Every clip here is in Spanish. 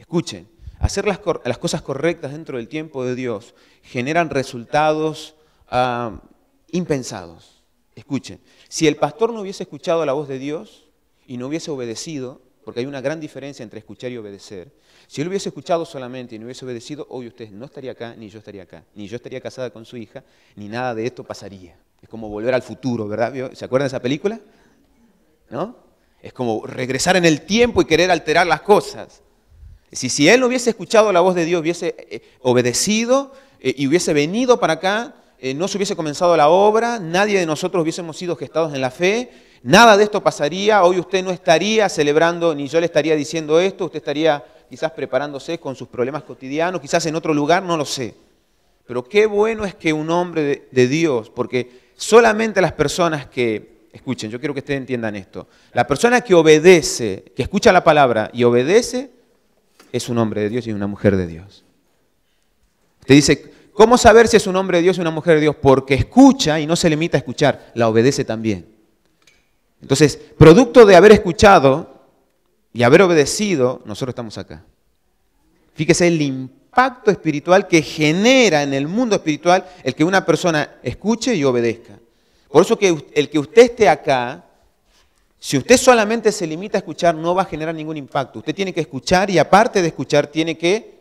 Escuchen, hacer las, cosas correctas dentro del tiempo de Dios generan resultados ah, impensados. Escuchen, si el pastor no hubiese escuchado la voz de Dios y no hubiese obedecido, porque hay una gran diferencia entre escuchar y obedecer. Si él hubiese escuchado solamente y no hubiese obedecido, hoy usted no estaría acá, ni yo estaría acá, ni yo estaría casada con su hija, ni nada de esto pasaría. Es como volver al futuro, ¿verdad? ¿Se acuerdan de esa película? ¿No? Es como regresar en el tiempo y querer alterar las cosas. Si, él él hubiese escuchado la voz de Dios, hubiese eh, obedecido eh, y hubiese venido para acá, eh, no se hubiese comenzado la obra, nadie de nosotros hubiésemos sido gestados en la fe, nada de esto pasaría, hoy usted no estaría celebrando, ni yo le estaría diciendo esto, usted estaría quizás preparándose con sus problemas cotidianos, quizás en otro lugar, no lo sé. Pero qué bueno es que un hombre de, de Dios, porque solamente las personas que, escuchen, yo quiero que ustedes entiendan esto, la persona que obedece, que escucha la palabra y obedece, es un hombre de Dios y una mujer de Dios. Te dice, ¿cómo saber si es un hombre de Dios y una mujer de Dios? Porque escucha y no se limita a escuchar, la obedece también. Entonces, producto de haber escuchado y haber obedecido, nosotros estamos acá. Fíjese el impacto espiritual que genera en el mundo espiritual el que una persona escuche y obedezca. Por eso que el que usted esté acá si usted solamente se limita a escuchar, no va a generar ningún impacto. Usted tiene que escuchar y aparte de escuchar, tiene que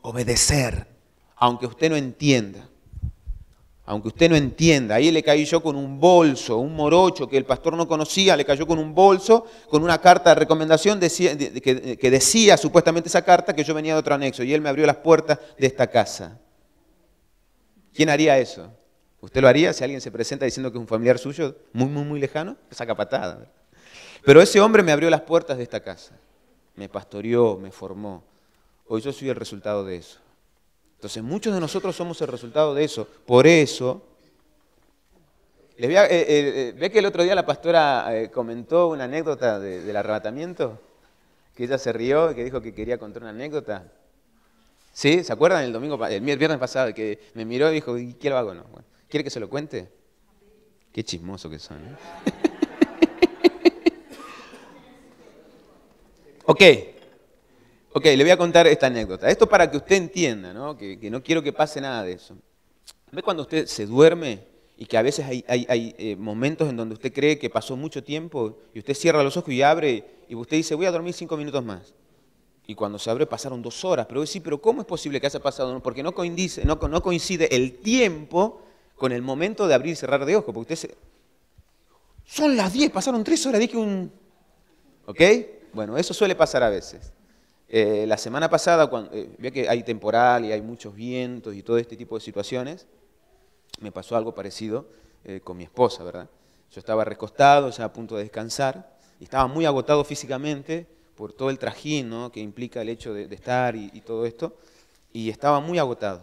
obedecer, aunque usted no entienda. Aunque usted no entienda, ahí le caí yo con un bolso, un morocho que el pastor no conocía, le cayó con un bolso, con una carta de recomendación que, decía supuestamente esa carta que yo venía de otro anexo y él me abrió las puertas de esta casa. ¿Quién haría eso? ¿Usted lo haría si alguien se presenta diciendo que es un familiar suyo, muy, muy, muy lejano? Saca patada. Pero ese hombre me abrió las puertas de esta casa, me pastoreó, me formó. Hoy yo soy el resultado de eso. Entonces muchos de nosotros somos el resultado de eso. Por eso, eh, eh, eh, ¿ve que el otro día la pastora comentó una anécdota del arrebatamiento? Que ella se rió y que dijo que quería contar una anécdota. ¿Sí? ¿Se acuerdan el domingo, el viernes pasado, que me miró y dijo, qué No? ¿Quiere que se lo cuente? Qué chismoso que son. Ok, ok, le voy a contar esta anécdota. Esto para que usted entienda, ¿no? Que, no quiero que pase nada de eso. ¿Ve cuando usted se duerme y que a veces hay, eh, momentos en donde usted cree que pasó mucho tiempo y usted cierra los ojos y abre y usted dice, voy a dormir cinco minutos más? Y cuando se abre pasaron dos horas. Pero sí, pero ¿cómo es posible que haya pasado? Porque no coincide, no, coincide el tiempo con el momento de abrir y cerrar de ojos. Porque usted se... Son las diez, pasaron tres horas, dije un... ¿Ok? Bueno, eso suele pasar a veces. Eh, la semana pasada, cuando, eh, que hay temporal y hay muchos vientos y todo este tipo de situaciones, me pasó algo parecido eh, con mi esposa, ¿verdad? Yo estaba recostado, ya a punto de descansar, y estaba muy agotado físicamente por todo el trajín que implica el hecho de, estar y todo esto, y estaba muy agotado.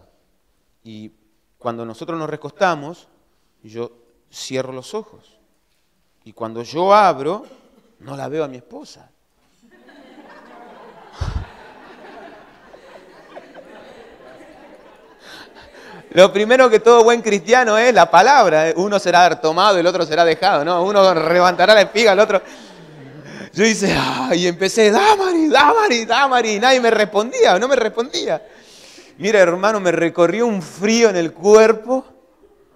Y cuando nosotros nos recostamos, yo cierro los ojos. Y cuando yo abro, no la veo a mi esposa. Lo primero que todo buen cristiano es la palabra. ¿eh? Uno será tomado y el otro será dejado, ¿no? Uno levantará la espiga, el otro... Yo hice, ay, y empecé, Damari, da Damari, y nadie me respondía, no me respondía. Mira, hermano, me recorrió un frío en el cuerpo,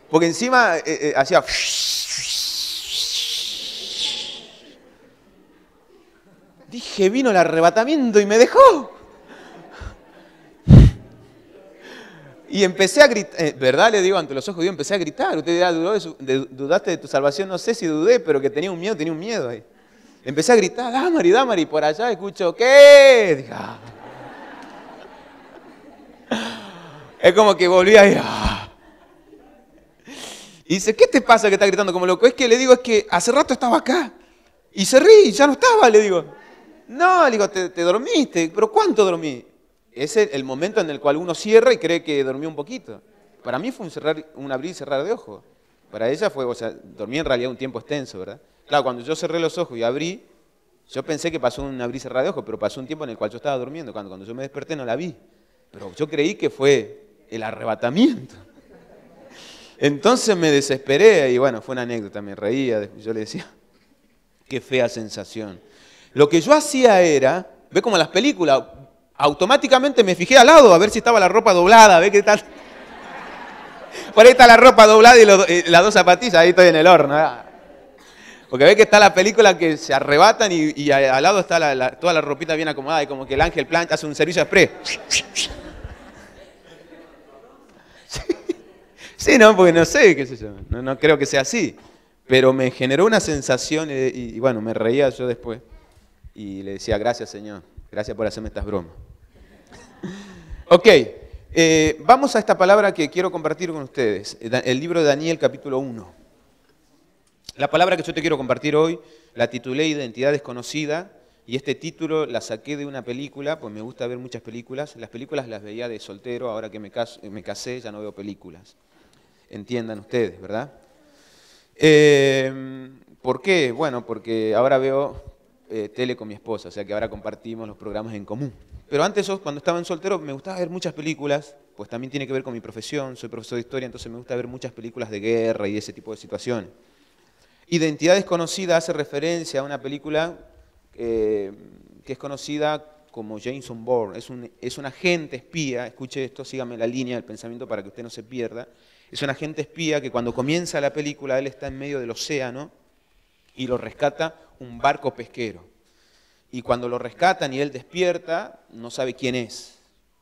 porque encima eh, eh, hacía... Dije, vino el arrebatamiento y me dejó. Y empecé a gritar, eh, ¿verdad? Le digo ante los ojos de empecé a gritar. Usted dirá, dudaste de tu salvación, no sé si dudé, pero que tenía un miedo, tenía un miedo ahí. Empecé a gritar, dámari, dámari, y por allá escucho, ¿qué? Diga. Ah". Es como que volví ahí. Ah". Y dice, ¿qué te pasa que estás gritando como loco? Es que le digo, es que hace rato estaba acá. Y se ríe, ya no estaba, le digo. No, le digo, te dormiste, pero ¿cuánto dormí? es el momento en el cual uno cierra y cree que durmió un poquito. Para mí fue un, un abrir y cerrar de ojos. Para ella fue, o sea, dormí en realidad un tiempo extenso, ¿verdad? Claro, cuando yo cerré los ojos y abrí, yo pensé que pasó un abrir y cerrar de ojos, pero pasó un tiempo en el cual yo estaba durmiendo. Cuando, cuando yo me desperté no la vi. Pero yo creí que fue el arrebatamiento. Entonces me desesperé y bueno, fue una anécdota, me reía, yo le decía, qué fea sensación. Lo que yo hacía era, ve como las películas, automáticamente me fijé al lado a ver si estaba la ropa doblada, a ver qué tal. Por ahí está la ropa doblada y, las dos zapatillas, ahí estoy en el horno. Ah. Porque ve que está la película que se arrebatan y, al lado está toda la ropita bien acomodada y como que el ángel plancha hace un servicio express. Sí, sí no, porque no sé, qué no, creo que sea así. Pero me generó una sensación eh, y bueno, me reía yo después y le decía, gracias Señor. Gracias por hacerme estas bromas. ok, eh, vamos a esta palabra que quiero compartir con ustedes, eh, el libro de Daniel capítulo 1. La palabra que yo te quiero compartir hoy la titulé Identidad desconocida y este título la saqué de una película, pues me gusta ver muchas películas. Las películas las veía de soltero, ahora que me, me casé ya no veo películas. Entiendan ustedes, ¿verdad? Eh, ¿Por qué? Bueno, porque ahora veo eh, tele con mi esposa, o sea que ahora compartimos los programas en común. Pero antes, cuando estaba en soltero, me gustaba ver muchas películas, pues también tiene que ver con mi profesión, soy profesor de historia, entonces me gusta ver muchas películas de guerra y ese tipo de situaciones. Identidad desconocida hace referencia a una película eh, que es conocida como Jameson Bourne, es un, es un agente espía, escuche esto, sígame la línea del pensamiento para que usted no se pierda, es un agente espía que cuando comienza la película, él está en medio del océano y lo rescata un barco pesquero. Y cuando lo rescatan y él despierta, no sabe quién es.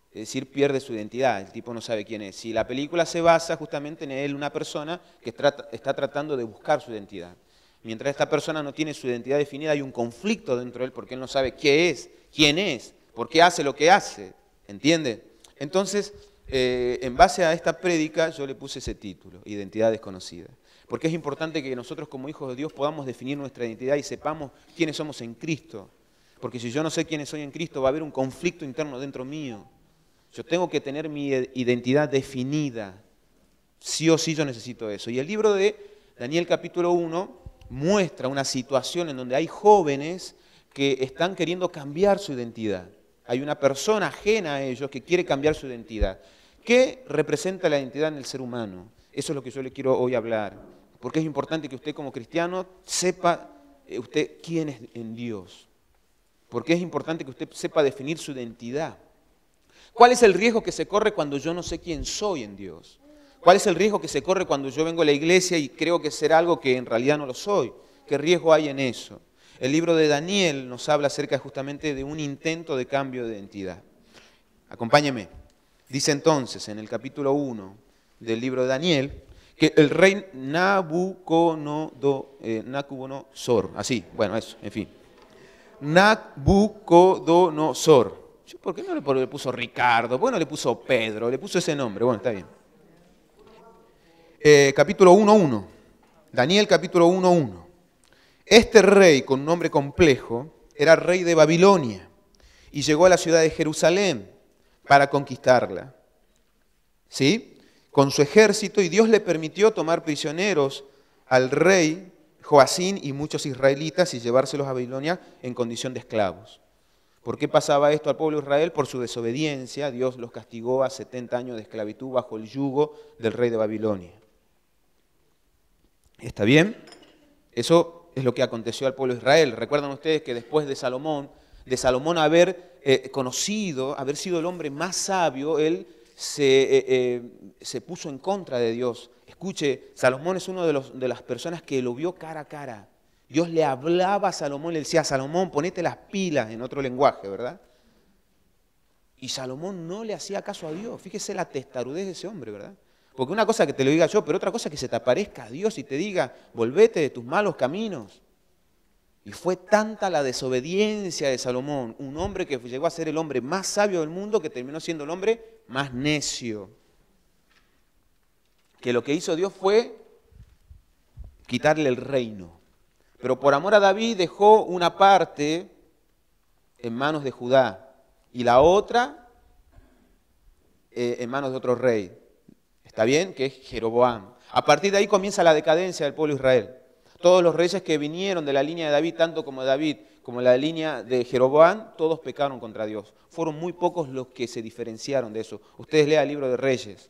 Es decir, pierde su identidad, el tipo no sabe quién es. Y la película se basa justamente en él, una persona que está tratando de buscar su identidad. Mientras esta persona no tiene su identidad definida, hay un conflicto dentro de él porque él no sabe qué es, quién es, por qué hace lo que hace. ¿Entiende? Entonces, eh, en base a esta prédica, yo le puse ese título, Identidad desconocida. Porque es importante que nosotros como hijos de Dios podamos definir nuestra identidad y sepamos quiénes somos en Cristo. Porque si yo no sé quiénes soy en Cristo, va a haber un conflicto interno dentro mío. Yo tengo que tener mi identidad definida. Sí o sí yo necesito eso. Y el libro de Daniel capítulo 1 muestra una situación en donde hay jóvenes que están queriendo cambiar su identidad. Hay una persona ajena a ellos que quiere cambiar su identidad. ¿Qué representa la identidad en el ser humano? Eso es lo que yo le quiero hoy hablar porque es importante que usted como cristiano sepa eh, usted quién es en Dios, porque es importante que usted sepa definir su identidad. ¿Cuál es el riesgo que se corre cuando yo no sé quién soy en Dios? ¿Cuál es el riesgo que se corre cuando yo vengo a la iglesia y creo que ser algo que en realidad no lo soy? ¿Qué riesgo hay en eso? El libro de Daniel nos habla acerca justamente de un intento de cambio de identidad. Acompáñeme. Dice entonces en el capítulo 1 del libro de Daniel, que el rey Nabucodonosor, eh, así, bueno, eso, en fin. Nabucodonosor. ¿Por qué no le puso Ricardo? bueno le puso Pedro? Le puso ese nombre, bueno, está bien. Eh, capítulo 1.1. Daniel capítulo 1.1. Este rey con nombre complejo era rey de Babilonia y llegó a la ciudad de Jerusalén para conquistarla. ¿Sí? con su ejército y Dios le permitió tomar prisioneros al rey Joacín y muchos israelitas y llevárselos a Babilonia en condición de esclavos. ¿Por qué pasaba esto al pueblo de Israel? Por su desobediencia, Dios los castigó a 70 años de esclavitud bajo el yugo del rey de Babilonia. ¿Está bien? Eso es lo que aconteció al pueblo de Israel. Recuerdan ustedes que después de Salomón, de Salomón haber eh, conocido, haber sido el hombre más sabio, él se, eh, eh, se puso en contra de Dios. Escuche, Salomón es una de, de las personas que lo vio cara a cara. Dios le hablaba a Salomón, le decía, Salomón, ponete las pilas en otro lenguaje, ¿verdad? Y Salomón no le hacía caso a Dios. Fíjese la testarudez de ese hombre, ¿verdad? Porque una cosa que te lo diga yo, pero otra cosa que se te aparezca a Dios y te diga, volvete de tus malos caminos. Y fue tanta la desobediencia de Salomón, un hombre que llegó a ser el hombre más sabio del mundo, que terminó siendo el hombre más necio. Que lo que hizo Dios fue quitarle el reino. Pero por amor a David dejó una parte en manos de Judá y la otra eh, en manos de otro rey. ¿Está bien? Que es Jeroboam. A partir de ahí comienza la decadencia del pueblo de Israel todos los reyes que vinieron de la línea de David, tanto como David como la línea de Jeroboam, todos pecaron contra Dios. Fueron muy pocos los que se diferenciaron de eso. Ustedes lean el libro de Reyes.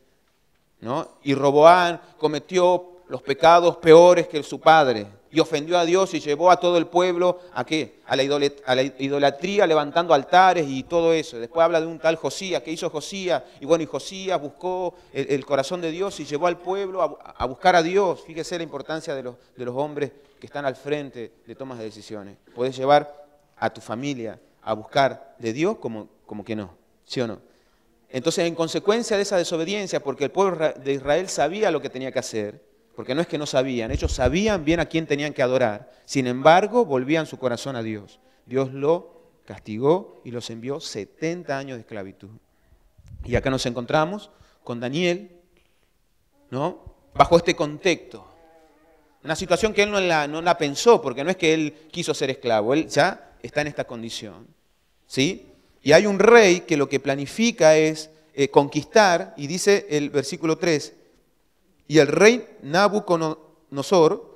¿no? Y Roboán cometió los pecados peores que su padre y ofendió a Dios y llevó a todo el pueblo a qué? A la, idolatría, levantando altares y todo eso. Después habla de un tal Josías, que hizo Josías? Y bueno, y Josías buscó el, corazón de Dios y llevó al pueblo a, buscar a Dios. Fíjese la importancia de los, hombres que están al frente de tomas de decisiones. Puedes llevar a tu familia a buscar de Dios como, como que no, ¿sí o no? Entonces, en consecuencia de esa desobediencia, porque el pueblo de Israel sabía lo que tenía que hacer, porque no es que no sabían, ellos sabían bien a quién tenían que adorar, sin embargo volvían su corazón a Dios. Dios lo castigó y los envió 70 años de esclavitud. Y acá nos encontramos con Daniel, ¿no? Bajo este contexto. Una situación que él no la, pensó, porque no es que él quiso ser esclavo, él ya está en esta condición. ¿Sí? Y hay un rey que lo que planifica es eh, conquistar, y dice el versículo 3, y el rey Nabucodonosor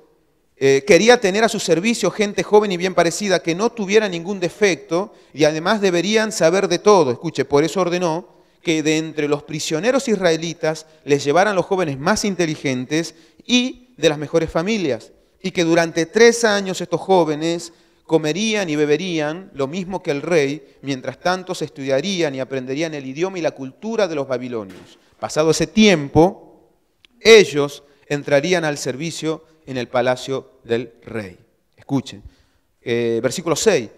eh, quería tener a su servicio gente joven y bien parecida, que no tuviera ningún defecto y además deberían saber de todo. Escuche, por eso ordenó que de entre los prisioneros israelitas les llevaran los jóvenes más inteligentes y de las mejores familias, y que durante tres años estos jóvenes comerían y beberían lo mismo que el rey, mientras tanto se estudiarían y aprenderían el idioma y la cultura de los babilonios. Pasado ese tiempo, ellos entrarían al servicio en el palacio del rey. Escuchen, eh, versículo 6.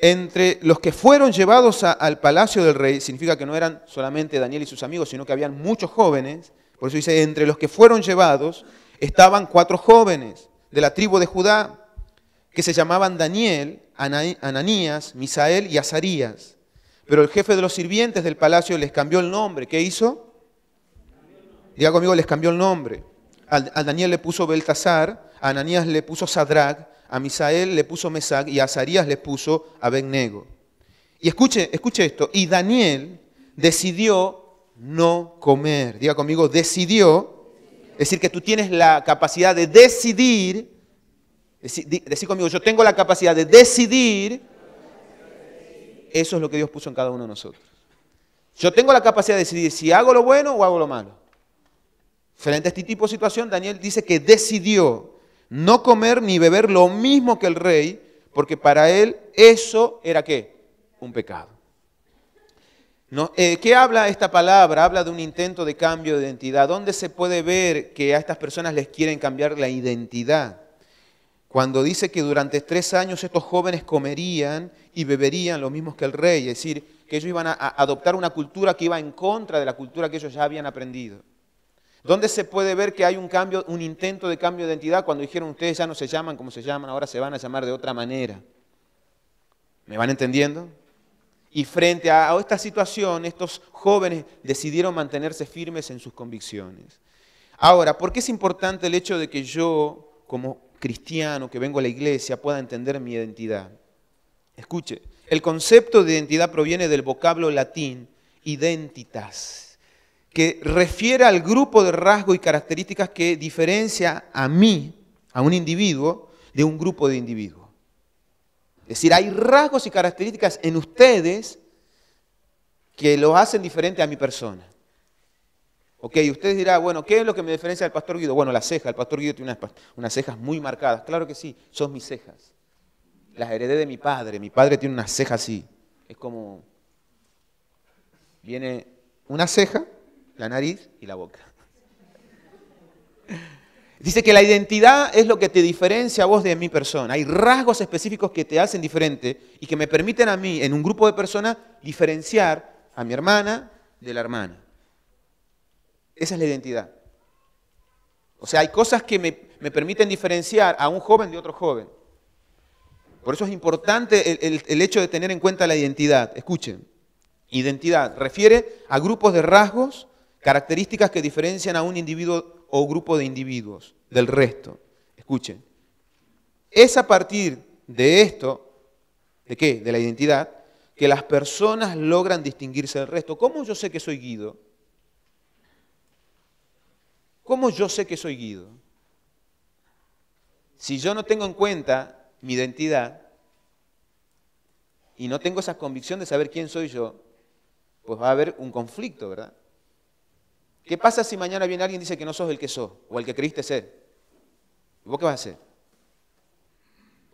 Entre los que fueron llevados al palacio del rey, significa que no eran solamente Daniel y sus amigos, sino que habían muchos jóvenes. Por eso dice, entre los que fueron llevados estaban cuatro jóvenes de la tribu de Judá, que se llamaban Daniel, Ananías, Misael y Azarías. Pero el jefe de los sirvientes del palacio les cambió el nombre. ¿Qué hizo? Diga conmigo, les cambió el nombre. A Daniel le puso Beltasar, a Ananías le puso Sadrach, a Misael le puso Mesac y a Azarías le puso Abednego. Y escuche, escuche esto. Y Daniel decidió no comer. Diga conmigo, decidió. Es decir, que tú tienes la capacidad de decidir. decir conmigo, yo tengo la capacidad de decidir. Eso es lo que Dios puso en cada uno de nosotros. Yo tengo la capacidad de decidir si hago lo bueno o hago lo malo. Frente a este tipo de situación, Daniel dice que decidió no comer ni beber lo mismo que el rey, porque para él eso era qué? Un pecado. No, eh, ¿Qué habla esta palabra? Habla de un intento de cambio de identidad. ¿Dónde se puede ver que a estas personas les quieren cambiar la identidad? Cuando dice que durante tres años estos jóvenes comerían y beberían lo mismo que el rey, es decir, que ellos iban a adoptar una cultura que iba en contra de la cultura que ellos ya habían aprendido. ¿Dónde se puede ver que hay un cambio, un intento de cambio de identidad cuando dijeron ustedes ya no se llaman como se llaman, ahora se van a llamar de otra manera? ¿Me van entendiendo? Y frente a esta situación, estos jóvenes decidieron mantenerse firmes en sus convicciones. Ahora, ¿por qué es importante el hecho de que yo, como cristiano que vengo a la iglesia, pueda entender mi identidad? Escuche, el concepto de identidad proviene del vocablo latín identitas que refiere al grupo de rasgos y características que diferencia a mí, a un individuo, de un grupo de individuos. Es decir, hay rasgos y características en ustedes que lo hacen diferente a mi persona. Ok, ustedes dirán, bueno, ¿qué es lo que me diferencia del pastor Guido? Bueno, la ceja, el pastor Guido tiene unas, unas cejas muy marcadas. Claro que sí, son mis cejas. Las heredé de mi padre. Mi padre tiene una cejas así. Es como, viene una ceja la nariz y la boca. Dice que la identidad es lo que te diferencia a vos de mi persona. Hay rasgos específicos que te hacen diferente y que me permiten a mí, en un grupo de personas, diferenciar a mi hermana de la hermana. Esa es la identidad. O sea, hay cosas que me, permiten diferenciar a un joven de otro joven. Por eso es importante el, el hecho de tener en cuenta la identidad. Escuchen, identidad refiere a grupos de rasgos Características que diferencian a un individuo o grupo de individuos del resto. Escuchen. Es a partir de esto, ¿de qué? De la identidad, que las personas logran distinguirse del resto. ¿Cómo yo sé que soy Guido? ¿Cómo yo sé que soy Guido? Si yo no tengo en cuenta mi identidad y no tengo esa convicción de saber quién soy yo, pues va a haber un conflicto, ¿verdad? ¿Qué pasa si mañana viene alguien y dice que no sos el que sos o el que creíste ser? ¿Y vos qué vas a hacer?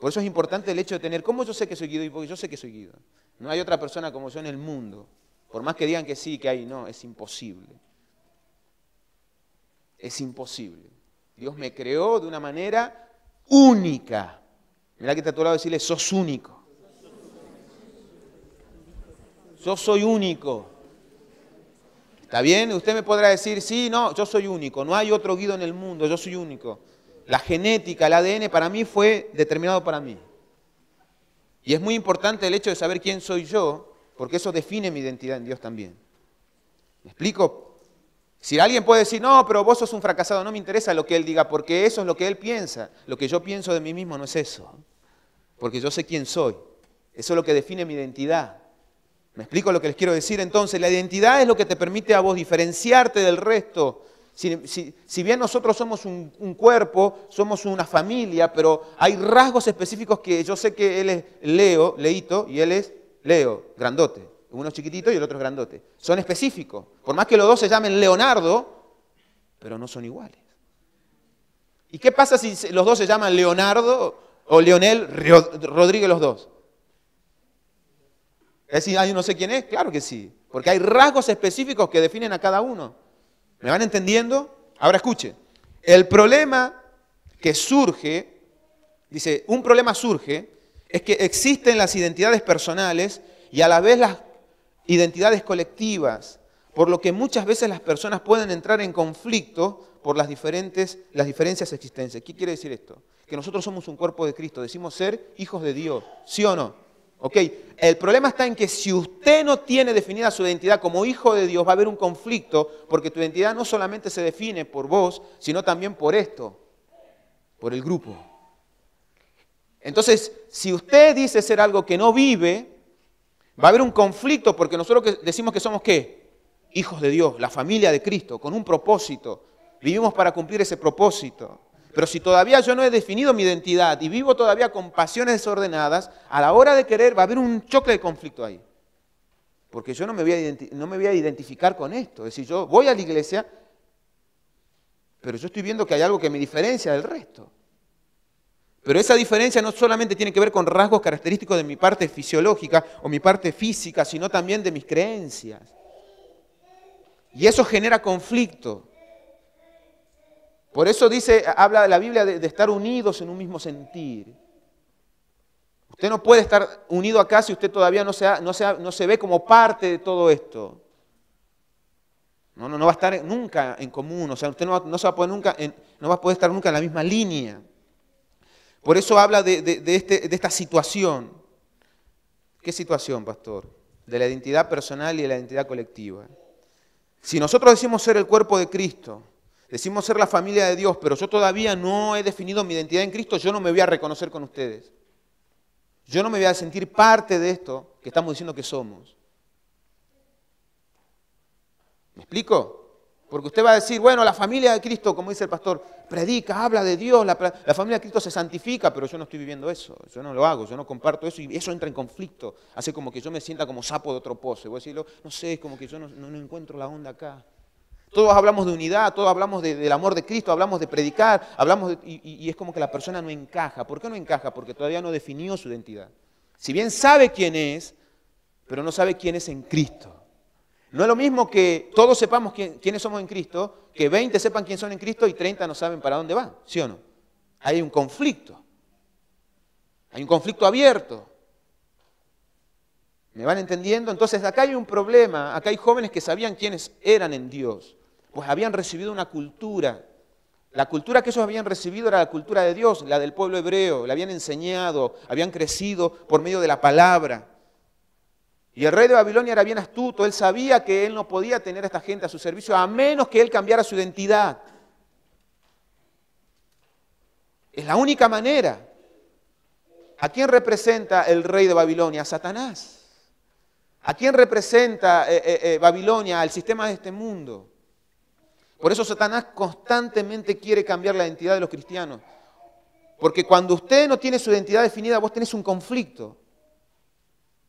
Por eso es importante el hecho de tener, ¿cómo yo sé que soy Guido? Y porque yo sé que soy Guido. No hay otra persona como yo en el mundo. Por más que digan que sí, que hay, no, es imposible. Es imposible. Dios me creó de una manera única. Mirá que está a tu lado decirle, sos único. Yo soy único. ¿Está bien? Usted me podrá decir, sí, no, yo soy único, no hay otro guido en el mundo, yo soy único. La genética, el ADN para mí fue determinado para mí. Y es muy importante el hecho de saber quién soy yo, porque eso define mi identidad en Dios también. ¿Me explico? Si alguien puede decir, no, pero vos sos un fracasado, no me interesa lo que él diga, porque eso es lo que él piensa. Lo que yo pienso de mí mismo no es eso, porque yo sé quién soy. Eso es lo que define mi identidad. ¿Me explico lo que les quiero decir? Entonces, la identidad es lo que te permite a vos diferenciarte del resto. Si, bien nosotros somos un, un, cuerpo, somos una familia, pero hay rasgos específicos que yo sé que él es Leo, Leito, y él es Leo, grandote. Uno es chiquitito y el otro es grandote. Son específicos. Por más que los dos se llamen Leonardo, pero no son iguales. ¿Y qué pasa si los dos se llaman Leonardo o Leonel Rodríguez los dos? Es decir, ah, no sé quién es, claro que sí, porque hay rasgos específicos que definen a cada uno. ¿Me van entendiendo? Ahora escuche, el problema que surge, dice, un problema surge es que existen las identidades personales y a la vez las identidades colectivas, por lo que muchas veces las personas pueden entrar en conflicto por las, diferentes, las diferencias existentes. ¿Qué quiere decir esto? Que nosotros somos un cuerpo de Cristo, decimos ser hijos de Dios, ¿sí o no? Ok, el problema está en que si usted no tiene definida su identidad como hijo de Dios, va a haber un conflicto porque tu identidad no solamente se define por vos, sino también por esto, por el grupo. Entonces, si usted dice ser algo que no vive, va a haber un conflicto porque nosotros decimos que somos qué? Hijos de Dios, la familia de Cristo, con un propósito. Vivimos para cumplir ese propósito. Pero si todavía yo no he definido mi identidad y vivo todavía con pasiones desordenadas, a la hora de querer va a haber un choque de conflicto ahí. Porque yo no me voy a, identificar con esto. Es decir, yo voy a la iglesia, pero yo estoy viendo que hay algo que me diferencia del resto. Pero esa diferencia no solamente tiene que ver con rasgos característicos de mi parte fisiológica o mi parte física, sino también de mis creencias. Y eso genera conflicto. Por eso dice, habla la Biblia de, estar unidos en un mismo sentir. Usted no puede estar unido acá si usted todavía no, no, no se ve como parte de todo esto. No, no, va a estar nunca en común, o sea, usted no, va, se va a poder nunca no va a poder estar nunca en la misma línea. Por eso habla este, de esta situación. ¿Qué situación, pastor? De la identidad personal y de la identidad colectiva. Si nosotros decimos ser el cuerpo de Cristo, Decimos ser la familia de Dios, pero yo todavía no he definido mi identidad en Cristo, yo no me voy a reconocer con ustedes. Yo no me voy a sentir parte de esto que estamos diciendo que somos. ¿Me explico? Porque usted va a decir, bueno, la familia de Cristo, como dice el pastor, predica, habla de Dios, la, familia de Cristo se santifica, pero yo no estoy viviendo eso, yo no lo hago, yo no comparto eso y eso entra en conflicto. Hace como que yo me sienta como sapo de otro pozo. Y voy a decirlo, no sé, es como que yo no encuentro la onda acá. Todos hablamos de unidad, todos hablamos del amor de Cristo, hablamos de predicar, hablamos y, es como que la persona no encaja. ¿Por qué no encaja? Porque todavía no definió su identidad. Si bien sabe quién es, pero no sabe quién es en Cristo. No es lo mismo que todos sepamos quiénes somos en Cristo, que 20 sepan quiénes son en Cristo y 30 no saben para dónde van, ¿sí o no? Hay un conflicto. Hay un conflicto abierto. ¿Me van entendiendo? Entonces acá hay un problema. Acá hay jóvenes que sabían quiénes eran en Dios, pues habían recibido una cultura. La cultura que ellos habían recibido era la cultura de Dios, la del pueblo hebreo, la habían enseñado, habían crecido por medio de la palabra. Y el rey de Babilonia era bien astuto, él sabía que él no podía tener a esta gente a su servicio a menos que él cambiara su identidad. Es la única manera. ¿A quién representa el rey de Babilonia? A Satanás. ¿A quién representa eh, eh, eh, Babilonia, al sistema de este mundo? Por eso Satanás constantemente quiere cambiar la identidad de los cristianos. Porque cuando usted no tiene su identidad definida, vos tenés un conflicto.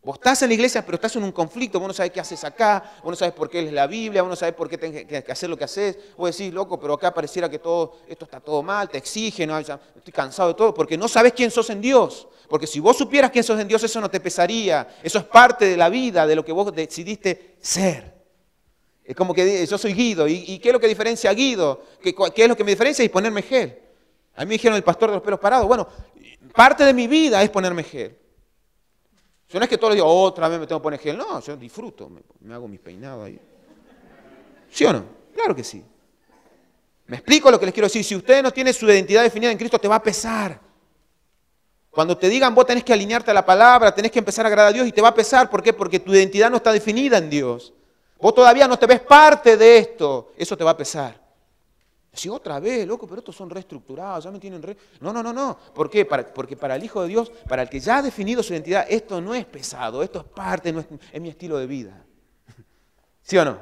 Vos estás en la iglesia, pero estás en un conflicto. Vos no sabés qué haces acá, vos no sabés por qué es la Biblia, vos no sabés por qué tenés que hacer lo que haces. Vos decís, loco, pero acá pareciera que todo esto está todo mal, te exigen, ¿no? estoy cansado de todo, porque no sabés quién sos en Dios. Porque si vos supieras quién sos en Dios, eso no te pesaría. Eso es parte de la vida, de lo que vos decidiste ser. Es como que yo soy Guido. ¿Y, qué es lo que diferencia a Guido? ¿Qué, es lo que me diferencia? Y ponerme gel. A mí me dijeron el pastor de los pelos parados. Bueno, parte de mi vida es ponerme gel. Si no es que todos los días, otra vez me tengo que poner gel. No, yo disfruto. Me, hago mis peinados ahí. ¿Sí o no? Claro que sí. ¿Me explico lo que les quiero decir? Si usted no tiene su identidad definida en Cristo, te va a pesar. Cuando te digan, vos tenés que alinearte a la palabra, tenés que empezar a agradar a Dios y te va a pesar. ¿Por qué? Porque tu identidad no está definida en Dios. Vos todavía no te ves parte de esto. Eso te va a pesar. Si otra vez, loco, pero estos son reestructurados, ya me tienen re... No, no, no, no. ¿Por qué? Para, porque para el Hijo de Dios, para el que ya ha definido su identidad, esto no es pesado, esto es parte, es, mi estilo de vida. ¿Sí o no?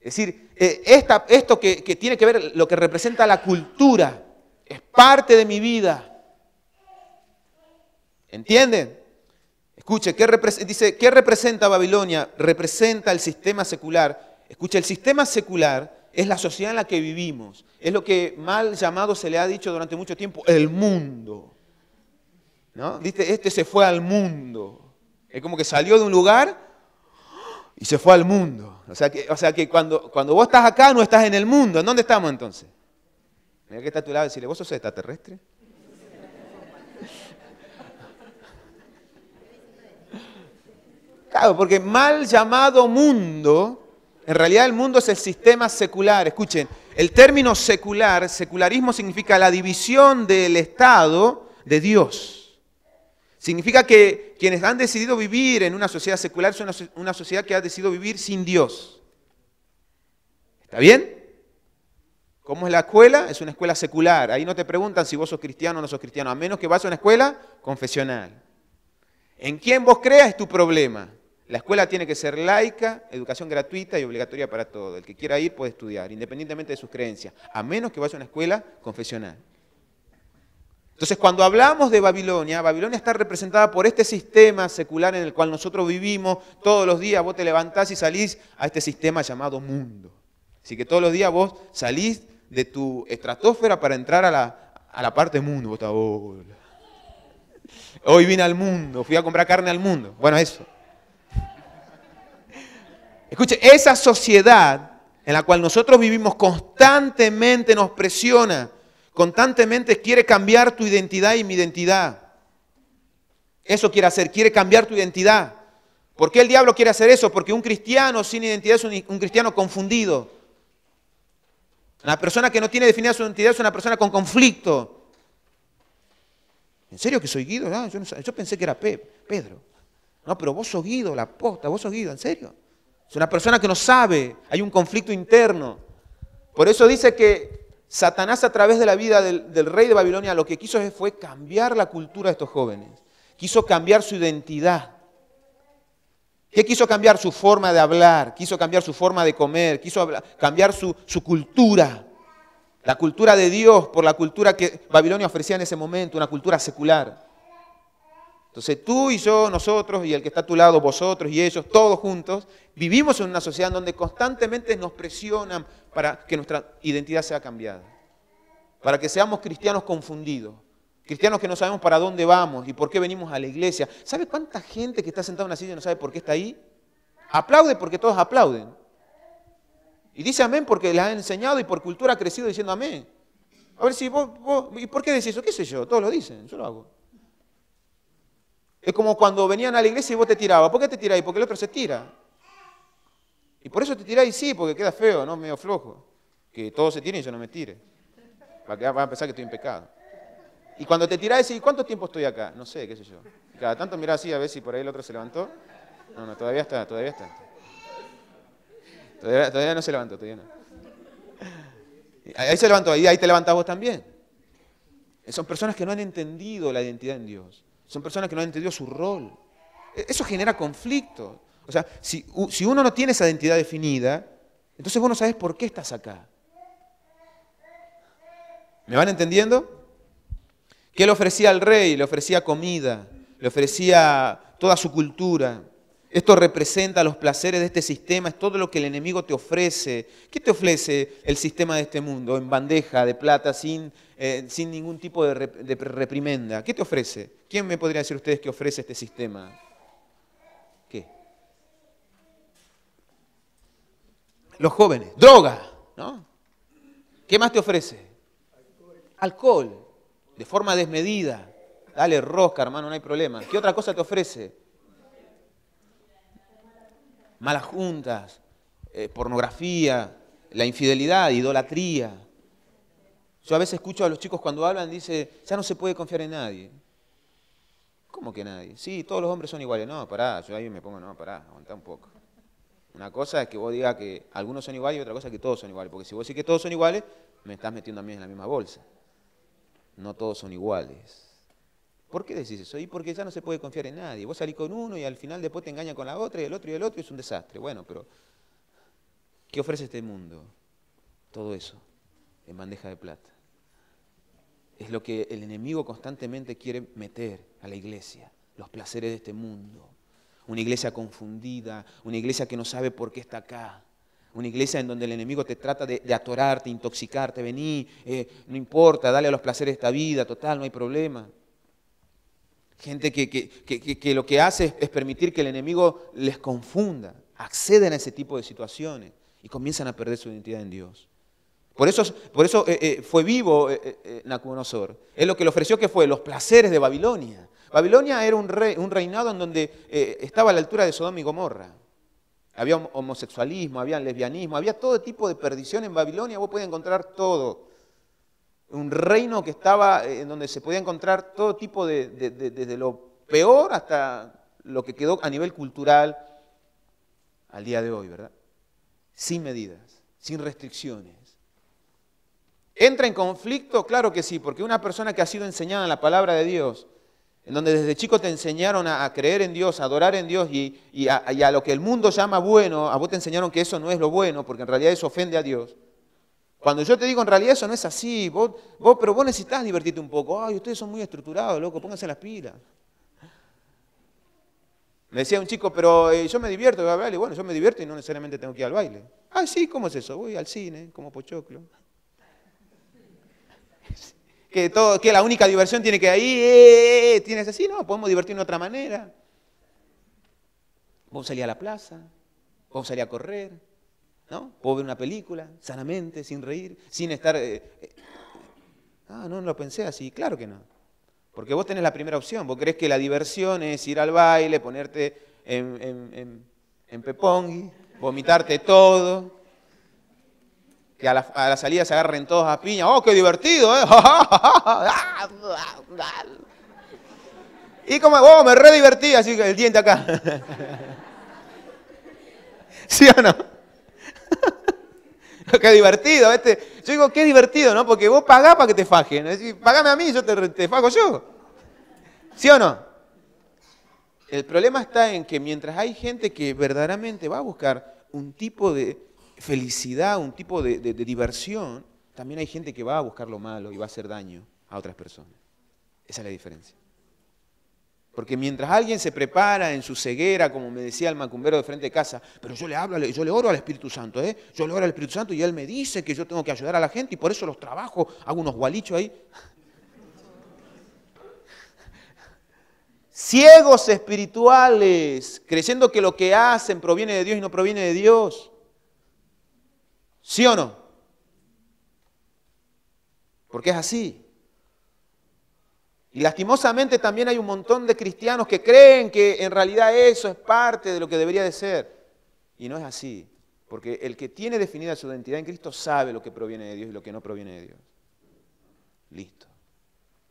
Es decir, eh, esto que, que tiene que ver, lo que representa la cultura, es parte de mi vida. ¿Entienden? Escuche, ¿qué dice, ¿qué representa Babilonia? Representa el sistema secular. Escuche, el sistema secular es la sociedad en la que vivimos. Es lo que mal llamado se le ha dicho durante mucho tiempo, el mundo. ¿No? ¿Viste? Este se fue al mundo. Es como que salió de un lugar y se fue al mundo. O sea que, o sea que cuando, cuando vos estás acá no estás en el mundo. ¿En dónde estamos entonces? Mira que está a tu lado decirle, ¿vos sos extraterrestre? Claro, porque mal llamado mundo, en realidad el mundo es el sistema secular. Escuchen, el término secular, secularismo significa la división del Estado de Dios. Significa que quienes han decidido vivir en una sociedad secular son una, sociedad que ha decidido vivir sin Dios. ¿Está bien? ¿Cómo es la escuela? Es una escuela secular. Ahí no te preguntan si vos sos cristiano o no sos cristiano, a menos que vas a una escuela confesional. En quién vos creas es tu problema. La escuela tiene que ser laica, educación gratuita y obligatoria para todo. El que quiera ir puede estudiar, independientemente de sus creencias, a menos que vaya a una escuela confesional. Entonces, cuando hablamos de Babilonia, Babilonia está representada por este sistema secular en el cual nosotros vivimos todos los días. Vos te levantás y salís a este sistema llamado mundo. Así que todos los días vos salís de tu estratosfera para entrar a la, parte mundo. Vos Hoy vine al mundo, fui a comprar carne al mundo. Bueno, eso. Escuche, esa sociedad en la cual nosotros vivimos constantemente nos presiona, constantemente quiere cambiar tu identidad y mi identidad. Eso quiere hacer, quiere cambiar tu identidad. ¿Por qué el diablo quiere hacer eso? Porque un cristiano sin identidad es un, cristiano confundido. Una persona que no tiene definida su identidad es una persona con conflicto. ¿En serio que soy Guido? Ah, yo, pensé que era Pedro. No, pero vos sos Guido, la posta, vos sos Guido, ¿en serio? una persona que no sabe, hay un conflicto interno. Por eso dice que Satanás a través de la vida del, rey de Babilonia lo que quiso fue cambiar la cultura de estos jóvenes. Quiso cambiar su identidad. quiso cambiar? Su forma de hablar, quiso cambiar su forma de comer, quiso cambiar su, cultura. La cultura de Dios por la cultura que Babilonia ofrecía en ese momento, una cultura secular. Entonces tú y yo, nosotros y el que está a tu lado, vosotros y ellos, todos juntos, vivimos en una sociedad donde constantemente nos presionan para que nuestra identidad sea cambiada, para que seamos cristianos confundidos, cristianos que no sabemos para dónde vamos y por qué venimos a la iglesia. ¿Sabe cuánta gente que está sentada en una silla y no sabe por qué está ahí? Aplaude porque todos aplauden. Y dice amén porque les ha enseñado y por cultura ha crecido diciendo amén. A ver si vos, vos ¿y por qué decís eso? ¿Qué sé yo? Todos lo dicen, yo lo hago. Es como cuando venían a la iglesia y vos te tirabas. ¿Por qué te tiráis? Porque el otro se tira. Y por eso te tiráis, sí, porque queda feo, ¿no? Medio flojo. Que todos se tiren y yo no me tire. Para que Van a pensar que estoy en pecado. Y cuando te tirás, decís, ¿cuánto tiempo estoy acá? No sé, qué sé yo. cada tanto mirás así a ver si por ahí el otro se levantó. No, no, todavía está, todavía está. Todavía, no se levantó, todavía no. Ahí se levantó, ahí, ahí te levantás vos también. Son personas que no han entendido la identidad en Dios. Son personas que no han entendido su rol. E, eso genera conflicto. O sea, si, uno no tiene esa identidad definida, entonces vos no sabes por qué estás acá. ¿Me van entendiendo? ¿Qué le ofrecía al rey? Le ofrecía comida, le ofrecía toda su cultura. Esto representa los placeres de este sistema, es todo lo que el enemigo te ofrece. ¿Qué te ofrece el sistema de este mundo en bandeja de plata sin, eh, sin ningún tipo de, reprimenda? ¿Qué te ofrece? ¿Quién me podría decir ustedes que ofrece este sistema? ¿Qué? Los jóvenes. Droga, ¿no? ¿Qué más te ofrece? Alcohol, de forma desmedida. Dale rosca, hermano, no hay problema. ¿Qué otra cosa te ofrece? malas juntas, eh, pornografía, la infidelidad, idolatría. Yo a veces escucho a los chicos cuando hablan, dice, ya no se puede confiar en nadie. ¿Cómo que nadie? Sí, todos los hombres son iguales. No, pará, yo ahí me pongo, no, pará, aguantá un poco. Una cosa es que vos digas que algunos son iguales y otra cosa es que todos son iguales. Porque si vos decís que todos son iguales, me estás metiendo a mí en la misma bolsa. No todos son iguales. ¿Por qué decís eso? Y porque ya no se puede confiar en nadie. Vos salís con uno y al final después te engañan con la otra y el otro y el otro y es un desastre. Bueno, pero ¿qué ofrece este mundo? Todo eso en bandeja de plata. Es lo que el enemigo constantemente quiere meter a la iglesia, los placeres de este mundo. Una iglesia confundida, una iglesia que no sabe por qué está acá. Una iglesia en donde el enemigo te trata de, atorarte, intoxicarte, vení, eh, no importa, dale a los placeres de esta vida, total, no hay problema. Gente que, lo que hace es, permitir que el enemigo les confunda, acceden a ese tipo de situaciones y comienzan a perder su identidad en Dios. Por eso, por eso eh, eh, fue vivo eh, eh Nacunosor. Es lo que le ofreció que fue los placeres de Babilonia. Babilonia era un, un reinado en donde estaba a la altura de Sodoma y Gomorra. Había homosexualismo, había lesbianismo, había todo tipo de perdición en Babilonia. Vos podés encontrar todo un reino que estaba eh, en donde se podía encontrar todo tipo de, desde lo peor hasta lo que quedó a nivel cultural al día de hoy, ¿verdad? Sin medidas, sin restricciones. ¿Entra en conflicto? Claro que sí, porque una persona que ha sido enseñada en la palabra de Dios, en donde desde chico te enseñaron a, creer en Dios, a adorar en Dios y, a, y a lo que el mundo llama bueno, a vos te enseñaron que eso no es lo bueno, porque en realidad eso ofende a Dios. Cuando yo te digo, en realidad eso no es así, vos, vos, pero vos necesitas divertirte un poco. Ay, ustedes son muy estructurados, loco, pónganse las pilas. Me decía un chico, pero eh, yo me divierto, voy Bueno, yo me divierto y no necesariamente tengo que ir al baile. Ah, sí, ¿cómo es eso? Voy al cine, como pochoclo. que, todo, que la única diversión tiene que ahí, eh, eh, tienes así, no, podemos divertirnos de otra manera. Vos salí a la plaza, vos salir a correr, ¿no? Puedo ver una película sanamente, sin reír, sin estar... Eh, eh, ah, no, no lo pensé así, claro que no. Porque vos tenés la primera opción, vos crees que la diversión es ir al baile, ponerte en, en, en, pepongui, vomitarte todo, que a la, salida se agarren todos a piña, ¡oh, qué divertido! Eh! y como, ¡oh, me re divertí! Así que el diente acá. ¿Sí o no? qué divertido, este. Yo digo, qué divertido, ¿no? Porque vos pagás para que te fajen. Es pagame a mí, yo te, te fajo yo. ¿Sí o no? El problema está en que mientras hay gente que verdaderamente va a buscar un tipo de felicidad, un tipo de diversión, también hay gente que va a buscar lo malo y va a hacer daño a otras personas. Esa es la diferencia. Porque mientras alguien se prepara en su ceguera, como me decía el macumbero de frente de casa, pero yo le hablo, yo le oro al Espíritu Santo, ¿eh? yo le oro al Espíritu Santo y él me dice que yo tengo que ayudar a la gente y por eso los trabajo, hago unos gualichos ahí. Ciegos espirituales, creyendo que lo que hacen proviene de Dios y no proviene de Dios. ¿Sí o no? Porque es así. Y lastimosamente también hay un montón de cristianos que creen que en realidad eso es parte de lo que debería de ser. Y no es así, porque el que tiene definida su identidad en Cristo sabe lo que proviene de Dios y lo que no proviene de Dios. Listo.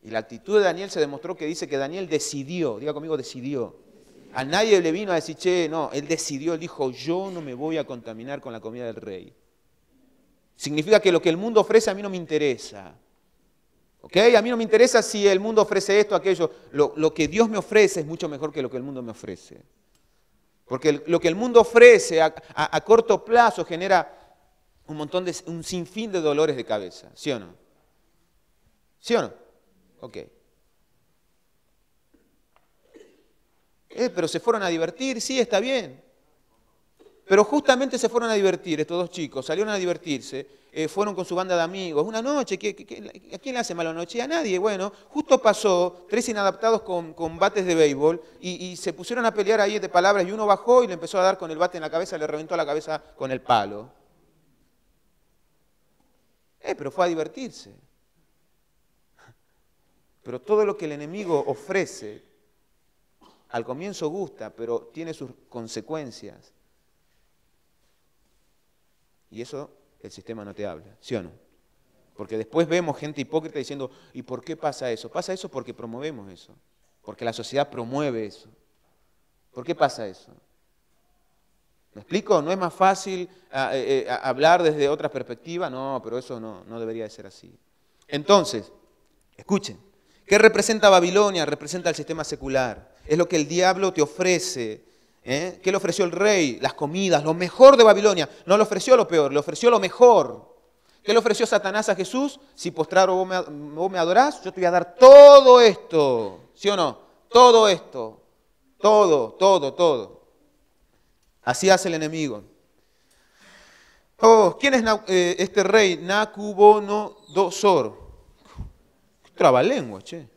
Y la actitud de Daniel se demostró que dice que Daniel decidió, diga conmigo, decidió. A nadie le vino a decir, che, no, él decidió, él dijo, yo no me voy a contaminar con la comida del rey. Significa que lo que el mundo ofrece a mí no me interesa. A mí no me interesa si el mundo ofrece esto, aquello. Lo, que Dios me ofrece es mucho mejor que lo que el mundo me ofrece. Porque lo que el mundo ofrece a, corto plazo genera un montón de, un sinfín de dolores de cabeza. ¿Sí o no? ¿Sí o no? Ok. Eh, pero se fueron a divertir, sí, está bien. Pero justamente se fueron a divertir estos dos chicos, salieron a divertirse, eh, fueron con su banda de amigos, una noche, a quién le hace mala noche? A nadie, bueno, justo pasó tres inadaptados con, bates de béisbol y, y, se pusieron a pelear ahí de palabras y uno bajó y le empezó a dar con el bate en la cabeza, le reventó la cabeza con el palo. Eh, pero fue a divertirse. Pero todo lo que el enemigo ofrece, al comienzo gusta, pero tiene sus consecuencias y eso el sistema no te habla, ¿sí o no? Porque después vemos gente hipócrita diciendo, ¿y por qué pasa eso? Pasa eso porque promovemos eso, porque la sociedad promueve eso. ¿Por qué pasa eso? ¿Me explico? ¿No es más fácil ah, eh, eh, hablar desde otra perspectiva? No, pero eso no, no debería de ser así. Entonces, escuchen, ¿qué representa Babilonia? Representa el sistema secular. Es lo que el diablo te ofrece ¿Eh? ¿Qué le ofreció el rey? Las comidas, lo mejor de Babilonia. No le ofreció lo peor, le ofreció lo mejor. ¿Qué le ofreció Satanás a Jesús? Si postrar vos me, adorás, yo te voy a dar todo esto. ¿Sí o no? Todo esto. Todo, todo, todo. Así hace el enemigo. Oh, ¿quién es eh, este rey? Nacubono dosor. Trabalengua, che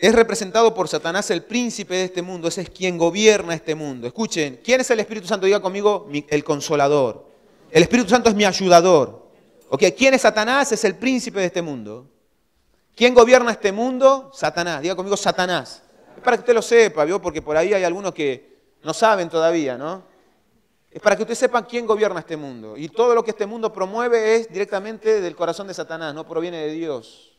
es representado por Satanás, el príncipe de este mundo, ese es quien gobierna este mundo. Escuchen, ¿quién es el Espíritu Santo? Diga conmigo, el consolador. El Espíritu Santo es mi ayudador. ¿Ok? ¿Quién es Satanás? Es el príncipe de este mundo. ¿Quién gobierna este mundo? Satanás. Diga conmigo, Satanás. Es para que usted lo sepa, ¿vio? Porque por ahí hay algunos que no saben todavía, ¿no? Es para que usted sepa quién gobierna este mundo. Y todo lo que este mundo promueve es directamente del corazón de Satanás, no proviene de Dios.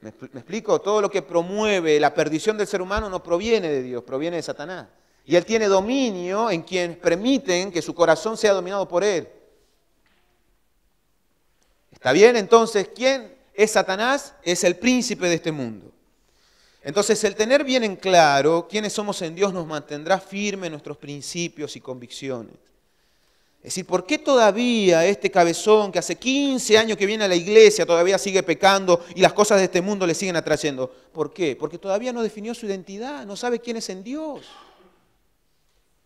¿Me, explico? Todo lo que promueve la perdición del ser humano no proviene de Dios, proviene de Satanás. Y él tiene dominio en quienes permiten que su corazón sea dominado por él. ¿Está bien? Entonces, ¿quién es Satanás? Es el príncipe de este mundo. Entonces, el tener bien en claro quiénes somos en Dios nos mantendrá firme nuestros principios y convicciones. Es decir, ¿por qué todavía este cabezón que hace 15 años que viene a la iglesia todavía sigue pecando y las cosas de este mundo le siguen atrayendo? ¿Por qué? Porque todavía no definió su identidad, no sabe quién es en Dios.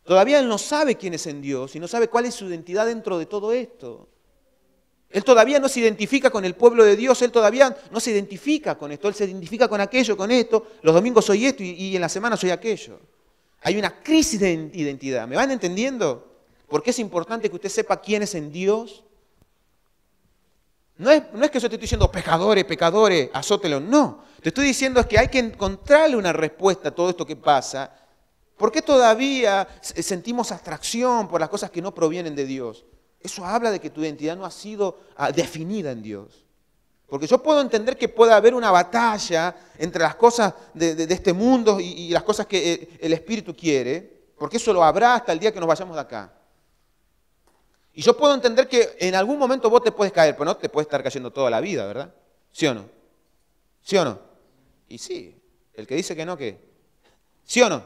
Todavía él no sabe quién es en Dios y no sabe cuál es su identidad dentro de todo esto. Él todavía no se identifica con el pueblo de Dios, él todavía no se identifica con esto, él se identifica con aquello, con esto, los domingos soy esto y, en la semana soy aquello. Hay una crisis de identidad, ¿me van entendiendo? ¿Por qué es importante que usted sepa quién es en Dios. No es, no es que yo te estoy diciendo pecadores, pecadores, azótelo. No, te estoy diciendo es que hay que encontrarle una respuesta a todo esto que pasa. ¿Por qué todavía sentimos atracción por las cosas que no provienen de Dios? Eso habla de que tu identidad no ha sido ah, definida en Dios. Porque yo puedo entender que pueda haber una batalla entre las cosas de, este mundo y, y, las cosas que eh, el Espíritu quiere, porque eso lo habrá hasta el día que nos vayamos de acá. Y yo puedo entender que en algún momento vos te puedes caer, pero no te puedes estar cayendo toda la vida, ¿verdad? ¿Sí o no? ¿Sí o no? Y sí, el que dice que no, ¿qué? ¿Sí o no?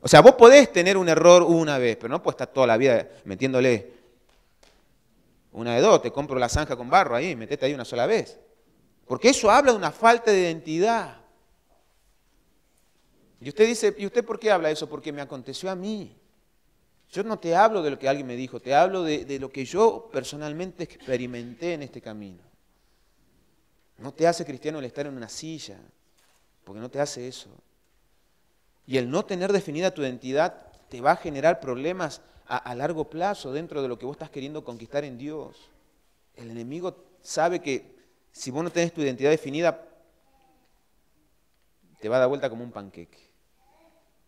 O sea, vos podés tener un error una vez, pero no puedes estar toda la vida metiéndole una de dos, te compro la zanja con barro ahí, metete ahí una sola vez. Porque eso habla de una falta de identidad. Y usted dice, ¿y usted por qué habla eso? Porque me aconteció a mí. Yo no te hablo de lo que alguien me dijo, te hablo de, lo que yo personalmente experimenté en este camino. No te hace cristiano el estar en una silla, porque no te hace eso. Y el no tener definida tu identidad te va a generar problemas a, a, largo plazo dentro de lo que vos estás queriendo conquistar en Dios. El enemigo sabe que si vos no tenés tu identidad definida, te va a dar vuelta como un panqueque.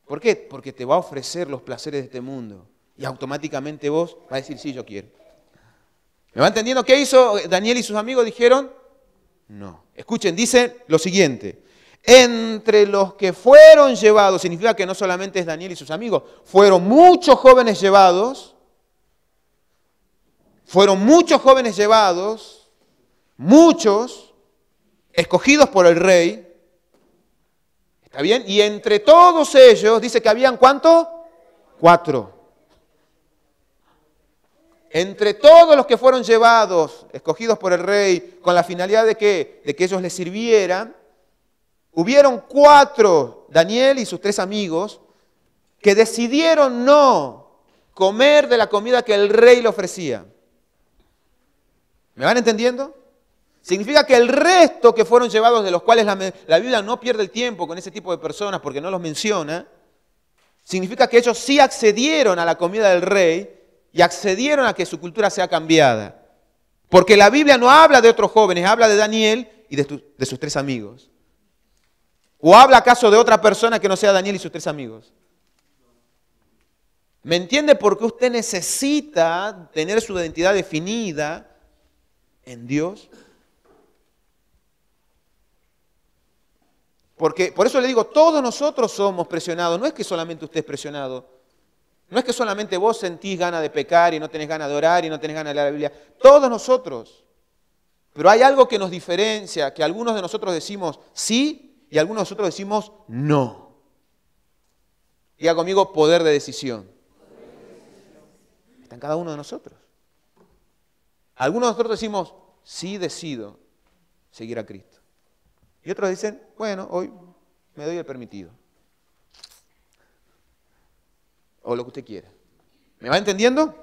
¿Por qué? Porque te va a ofrecer los placeres de este mundo. Y automáticamente vos vas a decir, sí, yo quiero. ¿Me va entendiendo qué hizo Daniel y sus amigos? Dijeron, no. Escuchen, dice lo siguiente. Entre los que fueron llevados, significa que no solamente es Daniel y sus amigos, fueron muchos jóvenes llevados, fueron muchos jóvenes llevados, muchos escogidos por el rey, ¿está bien? Y entre todos ellos dice que habían cuánto? Cuatro. Entre todos los que fueron llevados, escogidos por el rey, con la finalidad de que, ellos les sirvieran, hubieron cuatro, Daniel y sus tres amigos, que decidieron no comer de la comida que el rey le ofrecía. ¿Me van entendiendo? Significa que el resto que fueron llevados, de los cuales la, la, no pierde el tiempo con ese tipo de personas porque no los menciona, significa que ellos sí accedieron a la comida del rey y accedieron a que su cultura sea cambiada. Porque la Biblia no habla de otros jóvenes, habla de Daniel y de, sus tres amigos. ¿O habla acaso de otra persona que no sea Daniel y sus tres amigos? ¿Me entiende? Porque usted necesita tener su identidad definida en Dios. Porque por eso le digo, todos nosotros somos presionados, no es que solamente usted es presionado. No es que solamente vos sentís ganas de pecar y no tenés ganas de orar y no tenés ganas de leer la Biblia. Todos nosotros. Pero hay algo que nos diferencia, que algunos de nosotros decimos sí y algunos de nosotros decimos no. Diga conmigo poder de decisión. Está en cada uno de nosotros. Algunos de nosotros decimos sí decido seguir a Cristo. Y otros dicen, bueno, hoy me doy el permitido o lo que usted quiera. ¿Me va entendiendo?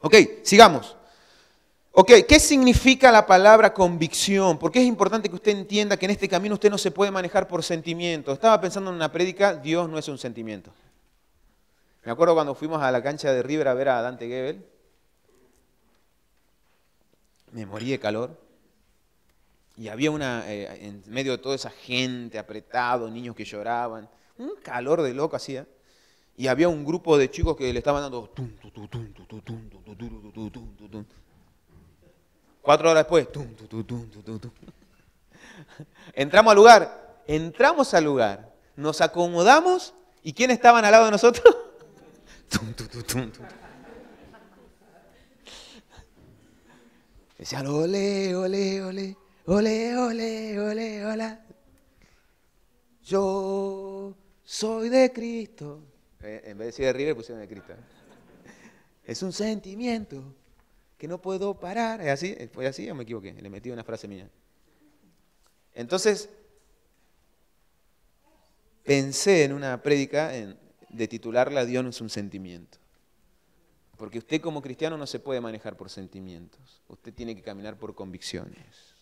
Ok, sigamos. Ok, ¿qué significa la palabra convicción? Porque es importante que usted entienda que en este camino usted no se puede manejar por sentimientos. Estaba pensando en una prédica, Dios no es un sentimiento. Me acuerdo cuando fuimos a la cancha de River a ver a Dante Gebel. Me morí de calor. Y había una, eh, en medio de toda esa gente apretado, niños que lloraban. Un calor de loco hacía y había un grupo de chicos que le estaban dando... Cuatro horas después... Entramos al lugar, entramos al lugar, nos acomodamos y ¿quién estaban al lado de nosotros? Decían, ole, ole, ole, ole, ole, ole, hola. Yo soy de Cristo. Eh, en vez de decir de River pusieron de Cristo. Es un sentimiento que no puedo parar. ¿Es así? ¿Fue así o me equivoqué? Le metí una frase mía. Entonces, pensé en una prédica de titularla Dios no es un sentimiento. Porque usted como cristiano no se puede manejar por sentimientos. Usted tiene que caminar por convicciones.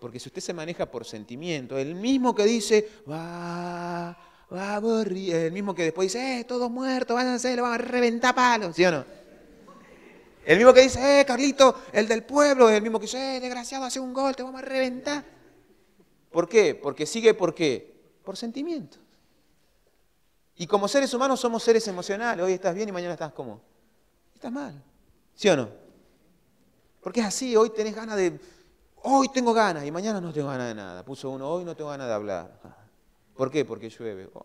Porque si usted se maneja por sentimiento el mismo que dice, va, Ah, el mismo que después dice, eh, todos muertos, váyanse, le van a reventar palos, ¿sí o no? El mismo que dice, eh, Carlito, el del pueblo, el mismo que dice, eh, desgraciado, hace un gol, te vamos a reventar. ¿Por qué? Porque sigue, ¿por qué? Por sentimiento. Y como seres humanos somos seres emocionales. Hoy estás bien y mañana estás como. Estás mal. ¿Sí o no? Porque es así, hoy tenés ganas de... Hoy tengo ganas y mañana no tengo ganas de nada. Puso uno, hoy no tengo ganas de hablar. ¿Por qué? Porque llueve. Oh,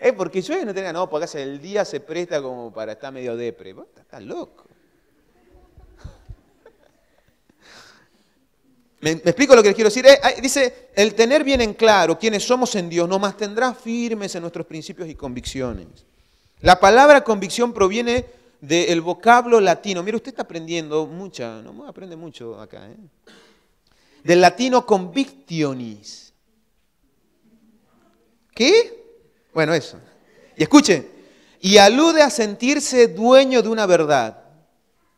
eh. porque llueve, no tenga, no, porque el día se presta como para estar medio depre. Está loco. ¿Me, explico lo que les quiero decir? Eh, dice, el tener bien en claro quienes somos en Dios nos mantendrá firmes en nuestros principios y convicciones. La palabra convicción proviene del vocablo latino. Mira, usted está aprendiendo mucha, no aprende mucho acá. ¿eh? del latino convictionis. ¿Qué? Bueno, eso. Y escuche, y alude a sentirse dueño de una verdad.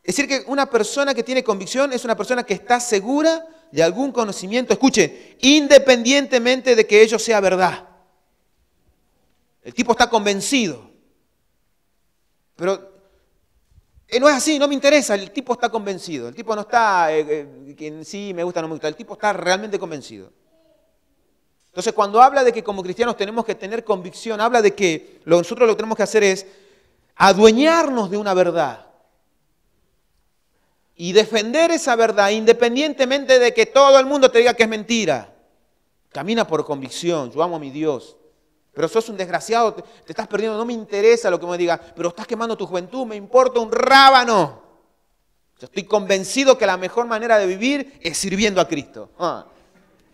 Es decir, que una persona que tiene convicción es una persona que está segura de algún conocimiento, escuche, independientemente de que ello sea verdad. El tipo está convencido. Pero eh, no es así, no me interesa, el tipo está convencido, el tipo no está, eh, eh, quien sí, me gusta, no me gusta, el tipo está realmente convencido. Entonces cuando habla de que como cristianos tenemos que tener convicción, habla de que nosotros lo que tenemos que hacer es adueñarnos de una verdad y defender esa verdad independientemente de que todo el mundo te diga que es mentira. Camina por convicción, yo amo a mi Dios, pero sos un desgraciado, te, estás perdiendo, no me interesa lo que me digas, pero estás quemando tu juventud, me importa un rábano. Yo estoy convencido que la mejor manera de vivir es sirviendo a Cristo. Ah,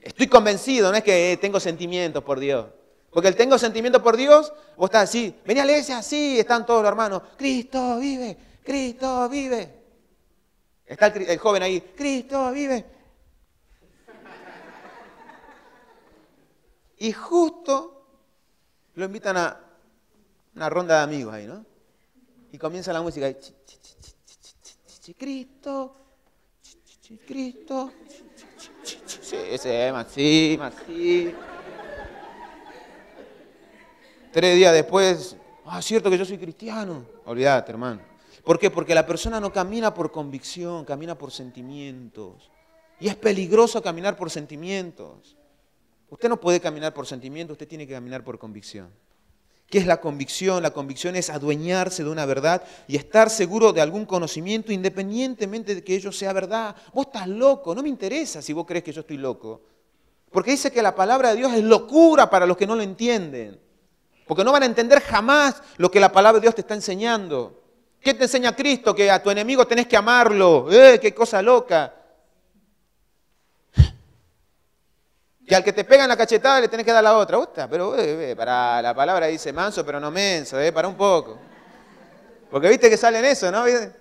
estoy convencido, no es que eh, tengo sentimientos por Dios. Porque el tengo sentimiento por Dios, vos estás así, vení a la iglesia, así están todos los hermanos. Cristo vive, Cristo vive. Está el joven ahí, Cristo vive. Y justo lo invitan a una ronda de amigos ahí, ¿no? Y comienza la música. Cristo, Cristo. Ese es sí. Tres días después, ah, cierto que yo soy cristiano. Olvídate, hermano. ¿Por qué? Porque la persona no camina por convicción, camina por sentimientos. Y es peligroso caminar por sentimientos. Usted no puede caminar por sentimiento, usted tiene que caminar por convicción. ¿Qué es la convicción? La convicción es adueñarse de una verdad y estar seguro de algún conocimiento independientemente de que ello sea verdad. Vos estás loco, no me interesa si vos crees que yo estoy loco. Porque dice que la palabra de Dios es locura para los que no lo entienden. Porque no van a entender jamás lo que la palabra de Dios te está enseñando. ¿Qué te enseña Cristo? Que a tu enemigo tenés que amarlo. ¡Eh, qué cosa loca! Que al que te pegan la cachetada le tenés que dar la otra. Usta, pero eh, eh, para la palabra dice manso, pero no menso, eh, para un poco. Porque viste que salen eso, ¿no? ¿Me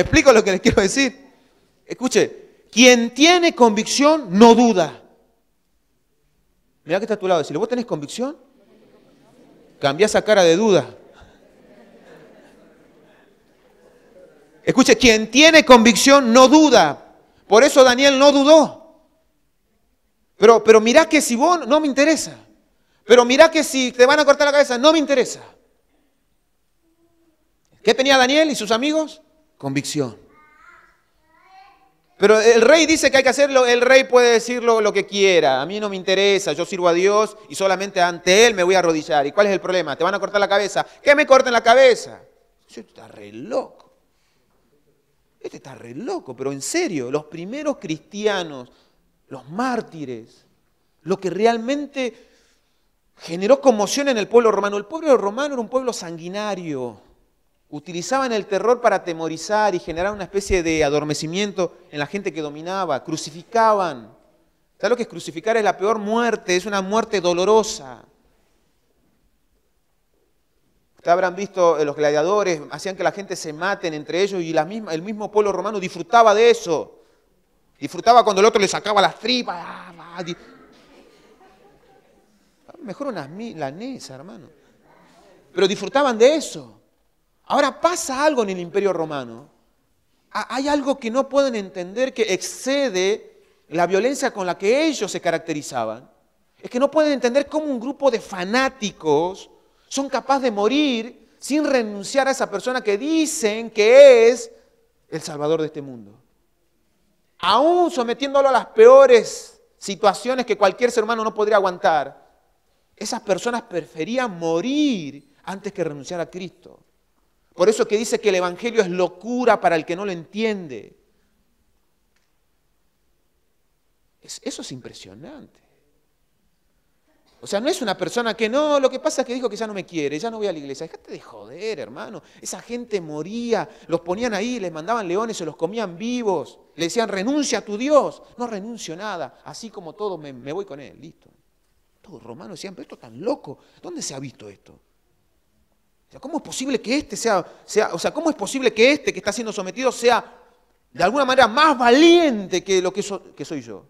explico lo que les quiero decir? Escuche, quien tiene convicción no duda. Mira que está a tu lado, si vos tenés convicción, cambia esa cara de duda. Escuche, quien tiene convicción no duda. Por eso Daniel no dudó. Pero, pero mirá que si vos no me interesa. Pero mirá que si te van a cortar la cabeza, no me interesa. ¿Qué tenía Daniel y sus amigos? Convicción. Pero el rey dice que hay que hacerlo, el rey puede decirlo lo que quiera, a mí no me interesa, yo sirvo a Dios y solamente ante Él me voy a arrodillar. ¿Y cuál es el problema? Te van a cortar la cabeza. ¿Qué me corten la cabeza? Eso está re loco. Este está re loco, pero en serio, los primeros cristianos, los mártires, lo que realmente generó conmoción en el pueblo romano. El pueblo romano era un pueblo sanguinario. Utilizaban el terror para atemorizar y generar una especie de adormecimiento en la gente que dominaba. Crucificaban. ¿Sabes lo que es crucificar? Es la peor muerte, es una muerte dolorosa. Ustedes habrán visto eh, los gladiadores, hacían que la gente se maten entre ellos y el mismo pueblo romano disfrutaba de eso. Disfrutaba cuando el otro le sacaba las tripas. Ah, Mejor unas milanesas, hermano. Pero disfrutaban de eso. Ahora pasa algo en el imperio romano. Hay algo que no pueden entender que excede la violencia con la que ellos se caracterizaban. Es que no pueden entender cómo un grupo de fanáticos son capaces de morir sin renunciar a esa persona que dicen que es el Salvador de este mundo. Aún sometiéndolo a las peores situaciones que cualquier ser humano no podría aguantar, esas personas preferían morir antes que renunciar a Cristo. Por eso que dice que el Evangelio es locura para el que no lo entiende. Eso es impresionante. O sea, no es una persona que no, lo que pasa es que dijo que ya no me quiere, ya no voy a la iglesia. Déjate de joder, hermano. Esa gente moría, los ponían ahí, les mandaban leones, se los comían vivos. Le decían, renuncia a tu Dios. No renuncio nada. Así como todo, me, voy con él. Listo. Todos romanos decían, pero esto es tan loco. ¿Dónde se ha visto esto? O sea, ¿cómo es posible que este sea, sea, o sea, cómo es posible que este que está siendo sometido sea de alguna manera más valiente que lo que, que soy yo?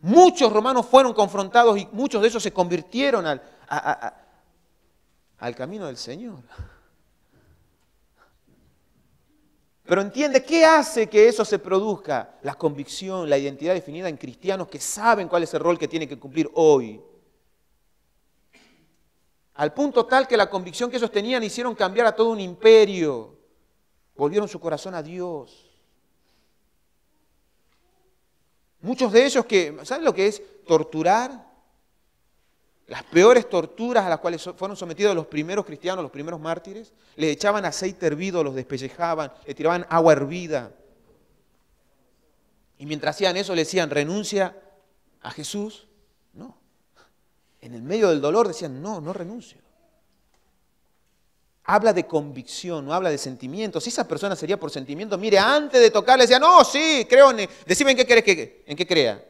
Muchos romanos fueron confrontados y muchos de esos se convirtieron al, camino del Señor. Pero entiende, ¿qué hace que eso se produzca? La convicción, la identidad definida en cristianos que saben cuál es el rol que tienen que cumplir hoy. Al punto tal que la convicción que ellos tenían hicieron cambiar a todo un imperio. Volvieron su corazón a Dios. Muchos de ellos que, ¿saben lo que es torturar? Las peores torturas a las cuales fueron sometidos los primeros cristianos, los primeros mártires, les echaban aceite hervido, los despellejaban, le tiraban agua hervida. Y mientras hacían eso le decían, renuncia a Jesús. No. En el medio del dolor decían, no, no renuncio habla de convicción, no habla de sentimientos. Si esa persona sería por sentimiento? mire, antes de tocarle decía, no, sí, creo en. Decime en qué que, en qué crea.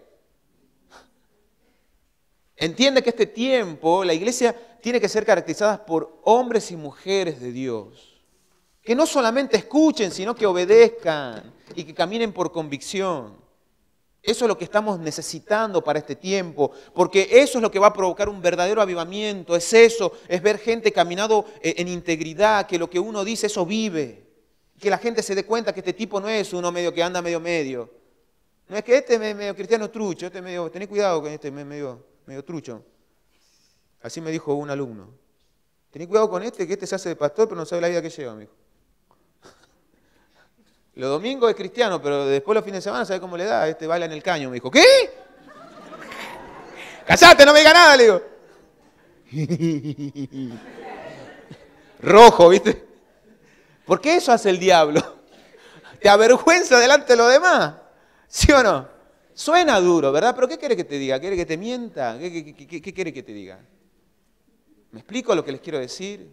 Entiende que este tiempo, la iglesia tiene que ser caracterizada por hombres y mujeres de Dios. Que no solamente escuchen, sino que obedezcan y que caminen por convicción. Eso es lo que estamos necesitando para este tiempo, porque eso es lo que va a provocar un verdadero avivamiento, es eso, es ver gente caminando eh, en integridad, que lo que uno dice, eso vive, que la gente se dé cuenta que este tipo no es uno medio que anda medio medio, no es que este medio cristiano trucho, este medio, ten cuidado con este medio, medio trucho, así me dijo un alumno, tened cuidado con este, que este se hace de pastor pero no sabe la vida que lleva, me los domingos es cristiano, pero después los fines de semana, ¿sabe cómo le da? Este baila en el caño. Me dijo, ¿qué? ¡Casate, no me diga nada! Le digo. Rojo, ¿viste? qué eso hace el diablo. Te avergüenza delante de los demás. ¿Sí o no? Suena duro, ¿verdad? Pero ¿qué quiere que te diga? ¿Quiere que te mienta? qué quiere que te diga? ¿Me explico lo que les quiero decir?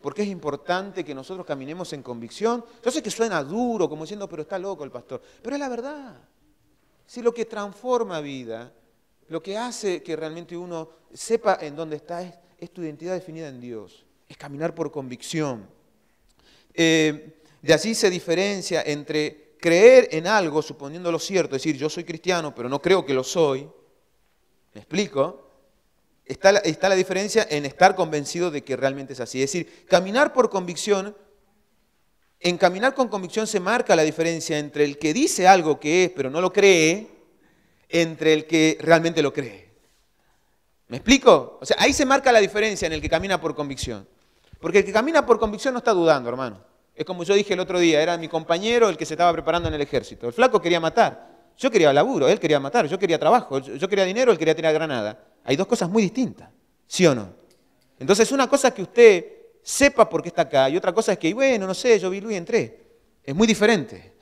porque es importante que nosotros caminemos en convicción. Yo sé que suena duro, como diciendo, pero está loco el pastor, pero es la verdad. Si lo que transforma vida, lo que hace que realmente uno sepa en dónde está, es, tu identidad definida en Dios, es caminar por convicción. Eh, de así se diferencia entre creer en algo, suponiendo lo cierto, decir, yo soy cristiano, pero no creo que lo soy, ¿me explico? Está la, diferencia en estar convencido de que realmente es así. Es decir, caminar por convicción, en caminar con convicción se marca la diferencia entre el que dice algo que es pero no lo cree, entre el que realmente lo cree. ¿Me explico? O sea, ahí se marca la diferencia en el que camina por convicción. Porque el que camina por convicción no está dudando, hermano. Es como yo dije el otro día, era mi compañero el que se estaba preparando en el ejército. El flaco quería matar, yo quería laburo, él quería matar, yo quería trabajo, yo quería dinero, él quería tirar granada. Hay dos cosas muy distintas, ¿sí o no? Entonces, una cosa es que usted sepa por qué está acá y otra cosa es que, bueno, no sé, yo vi Luis y entré. Es muy diferente.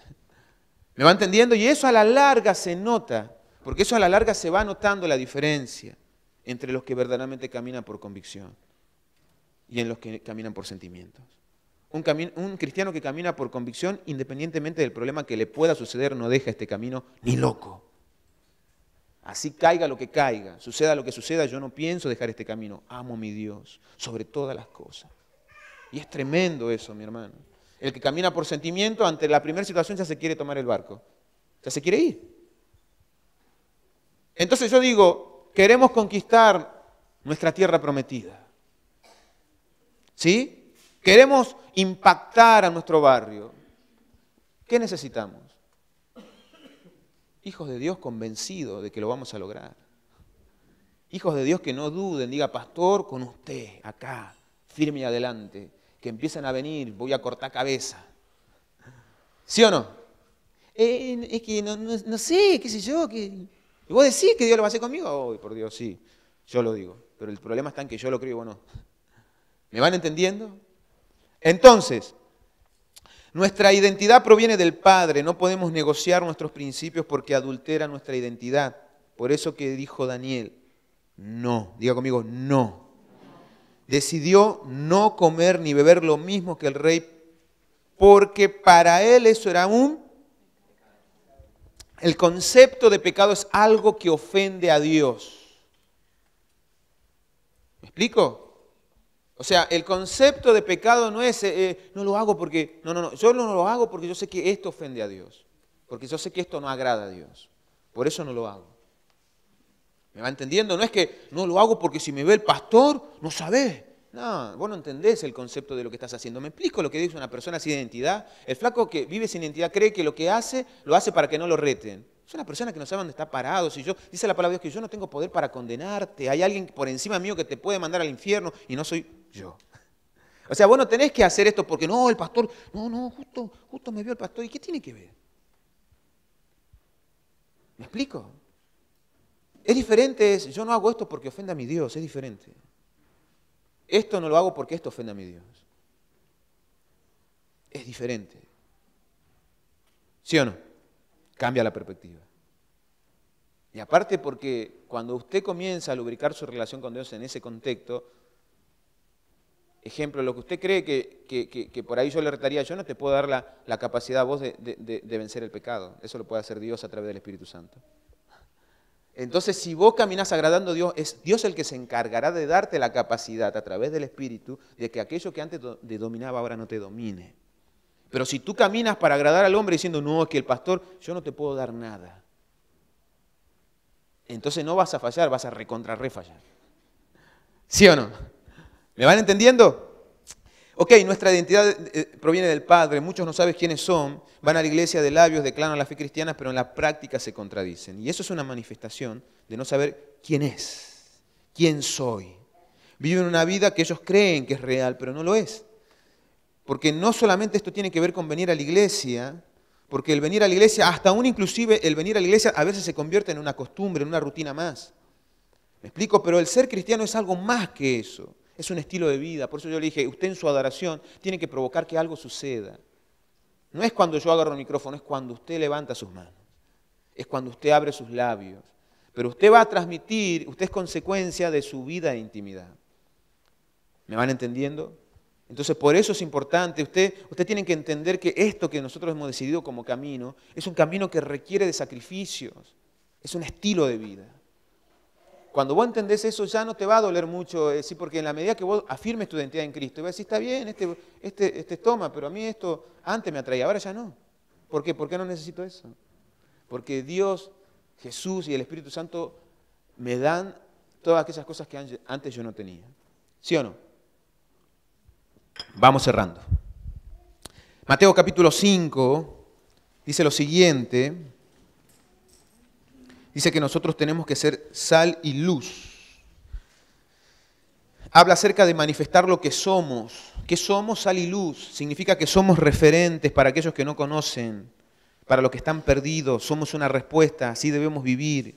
¿Me va entendiendo? Y eso a la larga se nota, porque eso a la larga se va notando la diferencia entre los que verdaderamente caminan por convicción y en los que caminan por sentimientos. Un, un, cristiano que camina por convicción, independientemente del problema que le pueda suceder, no deja este camino ni loco. Así caiga lo que caiga, suceda lo que suceda, yo no pienso dejar este camino. Amo a mi Dios sobre todas las cosas. Y es tremendo eso, mi hermano. El que camina por sentimiento, ante la primera situación ya se quiere tomar el barco, ya se quiere ir. Entonces yo digo, queremos conquistar nuestra tierra prometida. ¿Sí? Queremos impactar a nuestro barrio. ¿Qué necesitamos? Hijos de Dios convencidos de que lo vamos a lograr. Hijos de Dios que no duden, diga, pastor, con usted, acá, firme y adelante, que empiezan a venir, voy a cortar cabeza. ¿Sí o no? Eh, es que no, sé, qué sé yo. ¿Y vos decís que Dios lo va a hacer conmigo? Ay, por Dios, sí, yo lo digo. Pero el problema está en que yo lo creo y vos no. ¿Me van entendiendo? Entonces, nuestra identidad proviene del Padre, no podemos negociar nuestros principios porque adultera nuestra identidad. Por eso que dijo Daniel, no, diga conmigo, no. Decidió no comer ni beber lo mismo que el rey porque para él eso era un... El concepto de pecado es algo que ofende a Dios. ¿Me explico? O sea, el concepto de pecado no es, eh, no lo hago porque, no, no, no, yo no lo hago porque yo sé que esto ofende a Dios, porque yo sé que esto no agrada a Dios, por eso no lo hago. ¿Me va entendiendo? No es que no lo hago porque si me ve el pastor, no sabe. No, vos no entendés el concepto de lo que estás haciendo. Me explico lo que dice una persona sin identidad. El flaco que vive sin identidad cree que lo que hace, lo hace para que no lo reten. Es una persona que no sabe dónde está parado. Si yo, dice la palabra de Dios que yo no tengo poder para condenarte. Hay alguien por encima mío que te puede mandar al infierno y no soy yo. O sea, vos no tenés que hacer esto porque no, el pastor, no, no, justo, justo me vio el pastor. ¿Y qué tiene que ver? ¿Me explico? Es diferente, yo no hago esto porque ofenda a mi Dios, es diferente. Esto no lo hago porque esto ofenda a mi Dios. Es diferente. ¿Sí o no? cambia la perspectiva. Y aparte porque cuando usted comienza a lubricar su relación con Dios en ese contexto, ejemplo, lo que usted cree que, por ahí yo le retaría, yo no te puedo dar la, capacidad vos de, vencer el pecado. Eso lo puede hacer Dios a través del Espíritu Santo. Entonces, si vos caminás agradando a Dios, es Dios el que se encargará de darte la capacidad a través del Espíritu de que aquello que antes te dominaba ahora no te domine. Pero si tú caminas para agradar al hombre diciendo, no, es que el pastor, yo no te puedo dar nada. Entonces no vas a fallar, vas a recontrarrefallar. ¿Sí o no? ¿Me van entendiendo? Ok, nuestra identidad eh, proviene del Padre, muchos no saben quiénes son, van a la iglesia de labios, declaran la fe cristiana, pero en la práctica se contradicen. Y eso es una manifestación de no saber quién es, quién soy. Viven una vida que ellos creen que es real, pero no lo es porque no solamente esto tiene que ver con venir a la iglesia, porque el venir a la iglesia, hasta aún inclusive el venir a la iglesia a veces se convierte en una costumbre, en una rutina más. ¿Me explico? Pero el ser cristiano es algo más que eso, es un estilo de vida. Por eso yo le dije, usted en su adoración tiene que provocar que algo suceda. No es cuando yo agarro el micrófono, es cuando usted levanta sus manos, es cuando usted abre sus labios. Pero usted va a transmitir, usted es consecuencia de su vida e intimidad. ¿Me van entendiendo? Entonces, por eso es importante, usted, usted tiene que entender que esto que nosotros hemos decidido como camino es un camino que requiere de sacrificios, es un estilo de vida. Cuando vos entendés eso ya no te va a doler mucho, eh, sí, porque en la medida que vos afirmes tu identidad en Cristo, vas a decir, está bien, este, este, este toma, pero a mí esto antes me atraía, ahora ya no. ¿Por qué? ¿Por qué no necesito eso? Porque Dios, Jesús y el Espíritu Santo me dan todas aquellas cosas que antes yo no tenía. ¿Sí o no? Vamos cerrando. Mateo capítulo 5 dice lo siguiente. Dice que nosotros tenemos que ser sal y luz. Habla acerca de manifestar lo que somos. ¿Qué somos sal y luz? Significa que somos referentes para aquellos que no conocen, para los que están perdidos. Somos una respuesta, así debemos vivir.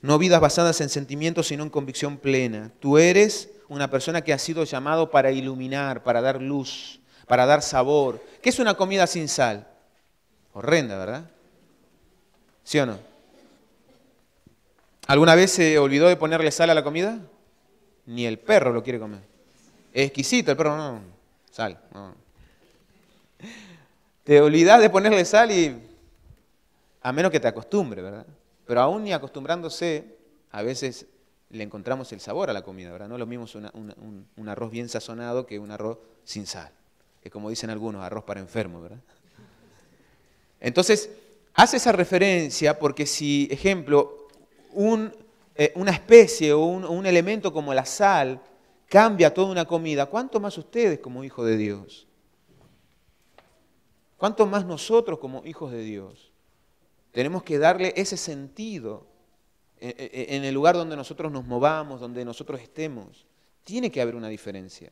No vidas basadas en sentimientos, sino en convicción plena. Tú eres una persona que ha sido llamado para iluminar, para dar luz, para dar sabor. ¿Qué es una comida sin sal? Horrenda, ¿verdad? ¿Sí o no? ¿Alguna vez se olvidó de ponerle sal a la comida? Ni el perro lo quiere comer. Es exquisito el perro, no. Sal. Te olvidas de ponerle sal y... A menos que te acostumbre, ¿verdad? Pero aún ni acostumbrándose, a veces le encontramos el sabor a la comida, ¿verdad? No lo mismo un, arroz bien sazonado que un arroz sin sal, que como dicen algunos, arroz para enfermos, ¿verdad? Entonces, hace esa referencia porque si, ejemplo, eh, una especie o un, elemento como la sal cambia toda una comida, ¿cuánto más ustedes como hijos de Dios? ¿Cuánto más nosotros como hijos de Dios? Tenemos que darle ese sentido e, e, e, en el lugar donde nosotros nos movamos, donde nosotros estemos. Tiene que haber una diferencia.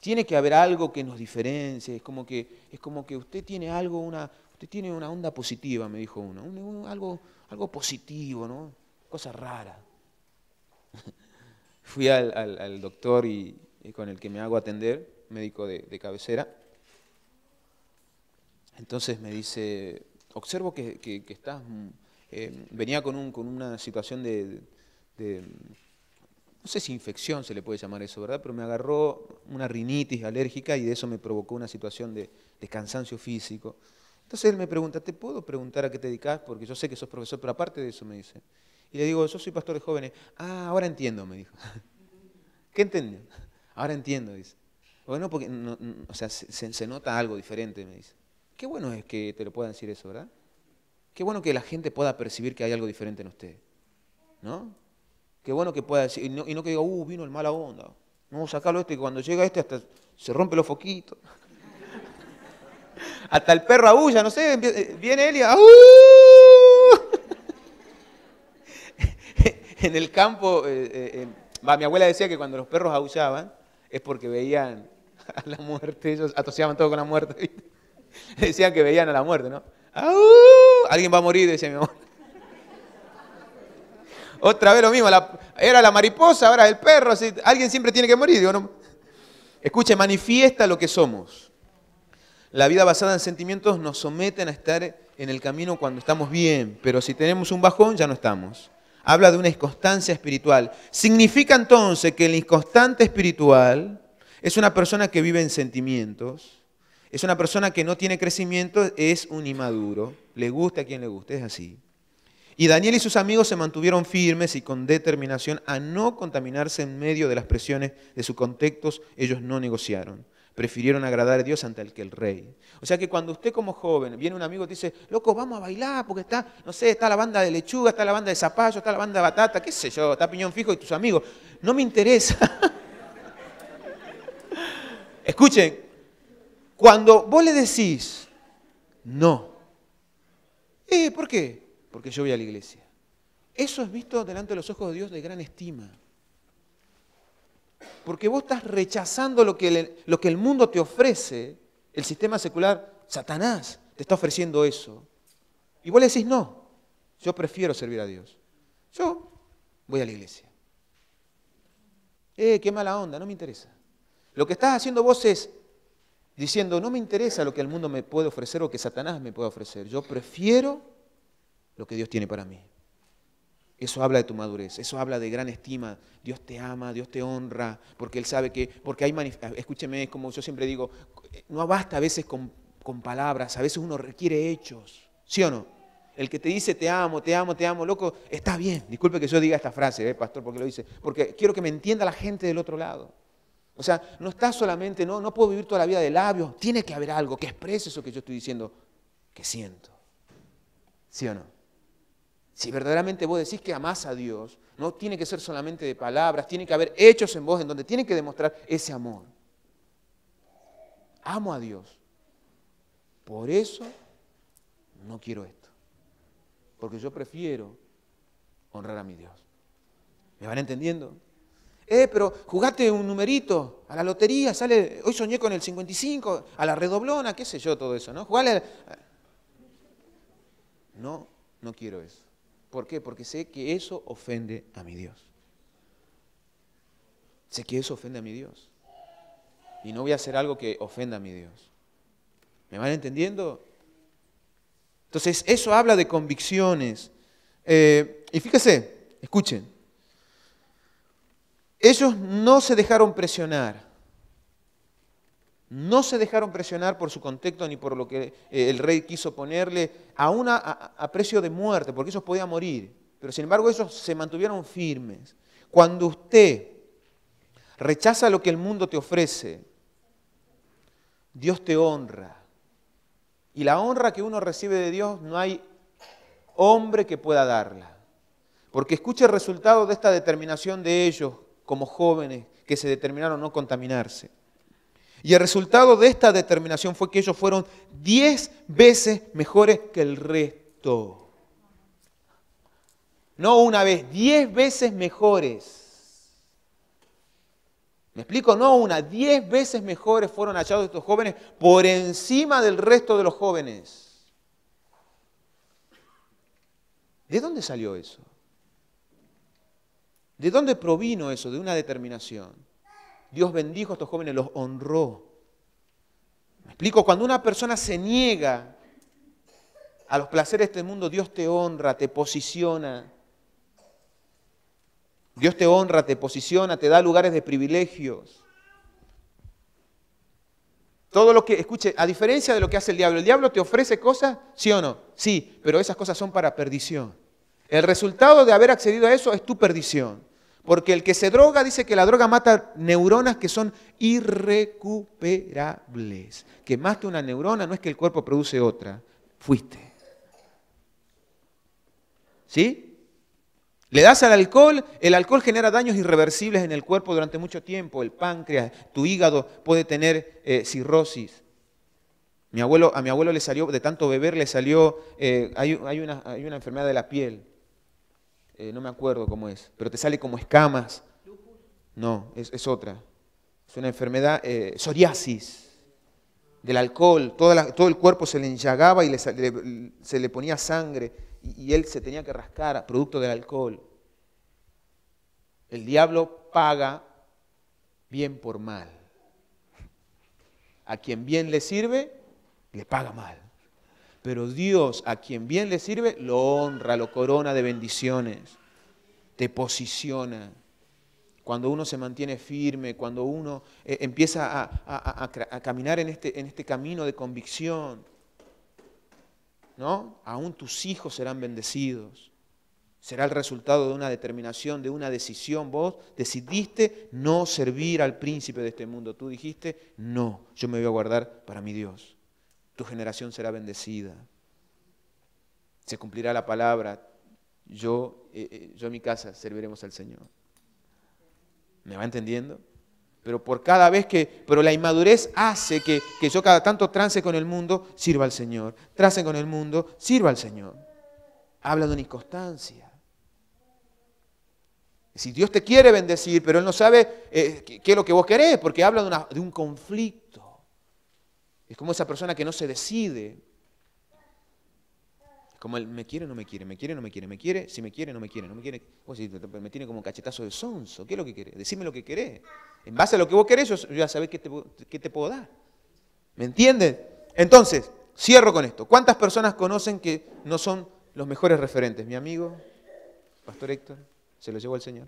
Tiene que haber algo que nos diferencie. Es como que, es como que usted tiene algo, una, usted tiene una onda positiva, me dijo uno. algo, algo positivo, ¿no? Cosa rara. Fui al, doctor y, con el que me hago atender, médico de, cabecera. Entonces me dice, observo que, que estás eh, venía con, un, con, una situación de, no sé si infección se le puede llamar eso, ¿verdad? Pero me agarró una rinitis alérgica y de eso me provocó una situación de, de cansancio físico. Entonces él me pregunta, ¿te puedo preguntar a qué te dedicas? Porque yo sé que sos profesor, pero aparte de eso me dice. Y le digo, yo soy pastor de jóvenes. Ah, ahora entiendo, me dijo. ¿Qué entendió? Ahora entiendo, dice. Bueno, porque se, se, nota algo diferente, me dice. Qué bueno es que te lo puedan decir eso, ¿verdad? Qué bueno que la gente pueda percibir que hay algo diferente en usted. ¿No? Qué bueno que pueda decir, y no, que diga, uh, vino el mala onda. No, sacarlo este, y cuando llega este hasta se rompe los foquitos. hasta el perro aúlla, no sé, eh, viene él y ah, uh". en el campo, eh, eh, mi abuela decía que cuando los perros aullaban es porque veían a la muerte, ellos asociaban todo con la muerte, decían que veían a la muerte, ¿no? Ah, uh" alguien va a morir, decía mi amor. Otra vez lo mismo, era la mariposa, ahora el perro, alguien siempre tiene que morir. no. Escuche, manifiesta lo que somos. La vida basada en sentimientos nos someten a estar en el camino cuando estamos bien, pero si tenemos un bajón ya no estamos. Habla de una inconstancia espiritual. Significa entonces que el inconstante espiritual es una persona que vive en sentimientos es una persona que no tiene crecimiento, es un inmaduro. Le gusta a quien le guste, es así. Y Daniel y sus amigos se mantuvieron firmes y con determinación a no contaminarse en medio de las presiones de sus contextos, ellos no negociaron. Prefirieron agradar a Dios ante el que el rey. O sea que cuando usted como joven viene un amigo y te dice, loco, vamos a bailar porque está, no sé, está la banda de lechuga, está la banda de zapallo, está la banda de batata, qué sé yo, está piñón fijo y tus amigos. No me interesa. Escuchen, cuando vos le decís, no. Eh, ¿Por qué? Porque yo voy a la iglesia. Eso es visto delante de los ojos de Dios de gran estima. Porque vos estás rechazando lo que el, lo que el mundo te ofrece, el sistema secular, Satanás te está ofreciendo eso. Y vos le decís, no, yo prefiero servir a Dios. Yo voy a la iglesia. Eh, qué mala onda, no me interesa. Lo que estás haciendo vos es diciendo, no me interesa lo que el mundo me puede ofrecer o que Satanás me puede ofrecer, yo prefiero lo que Dios tiene para mí. Eso habla de tu madurez, eso habla de gran estima. Dios te ama, Dios te honra, porque Él sabe que, porque hay, escúcheme, es como yo siempre digo, no basta a veces con, palabras, a veces uno requiere hechos, ¿sí o no? El que te dice te amo, te amo, te amo, loco, está bien. Disculpe que yo diga esta frase, eh, pastor, porque lo dice, porque quiero que me entienda la gente del otro lado. O sea, no está solamente, no, no puedo vivir toda la vida de labios, tiene que haber algo que exprese eso que yo estoy diciendo, que siento. ¿Sí o no? Si verdaderamente vos decís que amás a Dios, no tiene que ser solamente de palabras, tiene que haber hechos en vos en donde tiene que demostrar ese amor. Amo a Dios. Por eso no quiero esto. Porque yo prefiero honrar a mi Dios. ¿Me van entendiendo? eh, pero jugate un numerito, a la lotería, sale, hoy soñé con el 55, a la redoblona, qué sé yo, todo eso, ¿no? Jugale No, no quiero eso. ¿Por qué? Porque sé que eso ofende a mi Dios. Sé que eso ofende a mi Dios. Y no voy a hacer algo que ofenda a mi Dios. ¿Me van entendiendo? Entonces, eso habla de convicciones. Eh, y fíjese, escuchen. Ellos no se dejaron presionar. No se dejaron presionar por su contexto ni por lo que eh, el rey quiso ponerle a, una, a, a precio de muerte, porque ellos podían morir. Pero sin embargo ellos se mantuvieron firmes. Cuando usted rechaza lo que el mundo te ofrece, Dios te honra. Y la honra que uno recibe de Dios no hay hombre que pueda darla. Porque escuche el resultado de esta determinación de ellos como jóvenes que se determinaron no contaminarse. Y el resultado de esta determinación fue que ellos fueron 10 veces mejores que el resto. No una vez, diez veces mejores. ¿Me explico? No una, diez veces mejores fueron hallados estos jóvenes por encima del resto de los jóvenes. ¿De dónde salió eso? ¿De dónde provino eso? De una determinación. Dios bendijo a estos jóvenes, los honró. Me explico, cuando una persona se niega a los placeres de este mundo, Dios te honra, te posiciona. Dios te honra, te posiciona, te da lugares de privilegios. Todo lo que, escuche, a diferencia de lo que hace el diablo, ¿el diablo te ofrece cosas? ¿Sí o no? Sí, pero esas cosas son para perdición. El resultado de haber accedido a eso es tu perdición. Porque el que se droga dice que la droga mata neuronas que son irrecuperables. Que más una neurona no es que el cuerpo produce otra. Fuiste. ¿Sí? Le das al alcohol, el alcohol genera daños irreversibles en el cuerpo durante mucho tiempo. El páncreas, tu hígado puede tener eh, cirrosis. Mi abuelo, a mi abuelo le salió, de tanto beber, le salió, eh, hay, una, hay una enfermedad de la piel eh, no me acuerdo cómo es, pero te sale como escamas. No, es, otra. Es una enfermedad, eh, psoriasis, del alcohol, todo el cuerpo se le enllagaba y se le ponía sangre y él se tenía que rascar, producto del alcohol. El diablo paga bien por mal. A quien bien le sirve, le paga mal. Pero Dios, a quien bien le sirve, lo honra, lo corona de bendiciones, te posiciona. Cuando uno se mantiene firme, cuando uno eh, empieza a, caminar en este, en este camino de convicción, ¿no? Aún tus hijos serán bendecidos. Será el resultado de una determinación, de una decisión. Vos decidiste no servir al príncipe de este mundo. Tú dijiste, no, yo me voy a guardar para mi Dios tu generación será bendecida. Se cumplirá la palabra, yo, eh, eh, yo en mi casa serviremos al Señor. ¿Me va entendiendo? Pero por cada vez que, pero la inmadurez hace que, yo cada tanto trance con el mundo, sirva al Señor. Trance con el mundo, sirva al Señor. Habla de una inconstancia. Si Dios te quiere bendecir, pero Él no sabe eh, qué es lo que vos querés, porque habla de un conflicto. Es como esa persona que no se decide. Es como el me quiere, o no me quiere, me quiere, o no me quiere, me quiere, si me quiere, no me quiere, no me quiere. si me tiene como cachetazo de sonso. ¿Qué es lo que quiere? Decime lo que querés. En base a lo que vos querés, yo ya sabés qué te, te puedo dar. ¿Me entiendes? Entonces, cierro con esto. ¿Cuántas personas conocen que no son los mejores referentes? Mi amigo, Pastor Héctor, se lo llevó al Señor.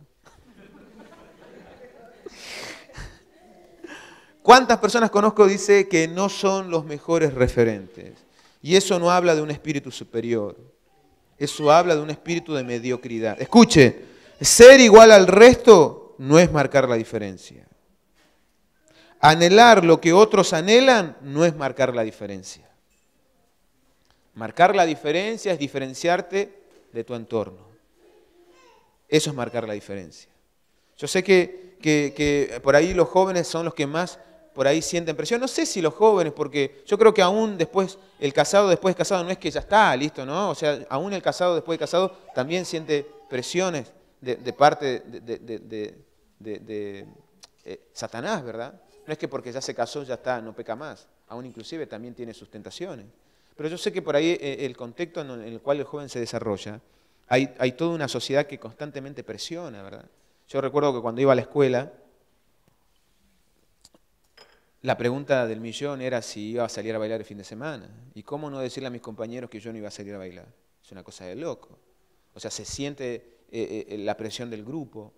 ¿Cuántas personas conozco dice que no son los mejores referentes? Y eso no habla de un espíritu superior. Eso habla de un espíritu de mediocridad. Escuche, ser igual al resto no es marcar la diferencia. Anhelar lo que otros anhelan no es marcar la diferencia. Marcar la diferencia es diferenciarte de tu entorno. Eso es marcar la diferencia. Yo sé que, que por ahí los jóvenes son los que más por ahí sienten presión. No sé si los jóvenes, porque yo creo que aún después, el casado después de casado no es que ya está, listo, ¿no? O sea, aún el casado después de casado también siente presiones de, parte de, eh, Satanás, ¿verdad? No es que porque ya se casó ya está, no peca más. Aún inclusive también tiene sus tentaciones. Pero yo sé que por ahí eh, el contexto en el cual el joven se desarrolla, hay, hay toda una sociedad que constantemente presiona, ¿verdad? Yo recuerdo que cuando iba a la escuela, la pregunta del millón era si iba a salir a bailar el fin de semana. ¿Y cómo no decirle a mis compañeros que yo no iba a salir a bailar? Es una cosa de loco. O sea, se siente eh, eh, la presión del grupo.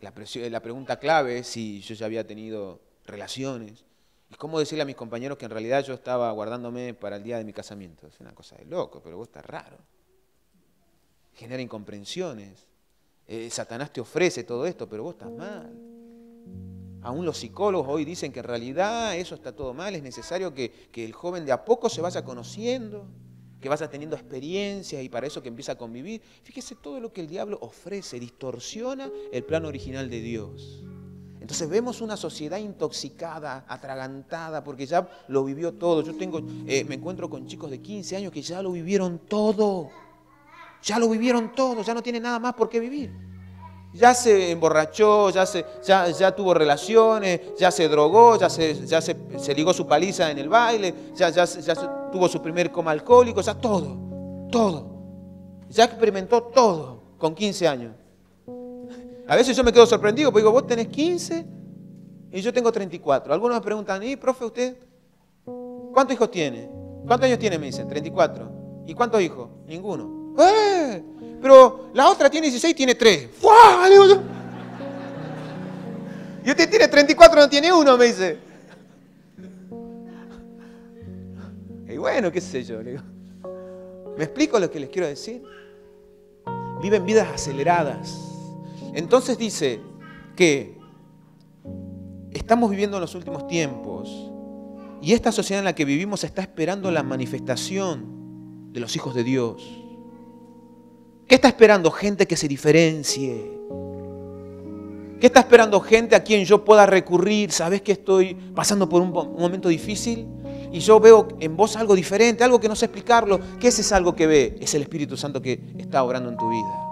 La, presión, la pregunta clave es si yo ya había tenido relaciones. ¿Y cómo decirle a mis compañeros que en realidad yo estaba guardándome para el día de mi casamiento? Es una cosa de loco, pero vos estás raro. Genera incomprensiones. Eh, Satanás te ofrece todo esto, pero vos estás mal. Aún los psicólogos hoy dicen que en realidad eso está todo mal, es necesario que, el joven de a poco se vaya conociendo, que vaya teniendo experiencias y para eso que empieza a convivir. Fíjese todo lo que el diablo ofrece, distorsiona el plan original de Dios. Entonces vemos una sociedad intoxicada, atragantada, porque ya lo vivió todo. Yo tengo, eh, me encuentro con chicos de 15 años que ya lo vivieron todo. Ya lo vivieron todo, ya no tienen nada más por qué vivir ya se emborrachó, ya, se, ya, tuvo relaciones, ya se drogó, ya, se, ya se, ligó su paliza en el baile, ya, ya tuvo su primer coma alcohólico, ya todo, todo. Ya experimentó todo con 15 años. A veces yo me quedo sorprendido, porque digo, vos tenés 15 y yo tengo 34. Algunos me preguntan, y profe, usted, ¿cuántos hijos tiene? ¿Cuántos años tiene? Me dicen, 34. ¿Y cuántos hijos? Ninguno. ¡Eh! pero la otra tiene 16, tiene 3. Y usted tiene 34, no tiene uno, me dice. Y bueno, qué sé yo, ¿Me explico lo que les quiero decir? Viven vidas aceleradas. Entonces dice que estamos viviendo en los últimos tiempos y esta sociedad en la que vivimos está esperando la manifestación de los hijos de Dios. ¿Qué está esperando? Gente que se diferencie. ¿Qué está esperando gente a quien yo pueda recurrir? ¿Sabes que estoy pasando por un momento difícil? Y yo veo en vos algo diferente, algo que no sé explicarlo. ¿Qué es eso algo que ve? Es el Espíritu Santo que está obrando en tu vida.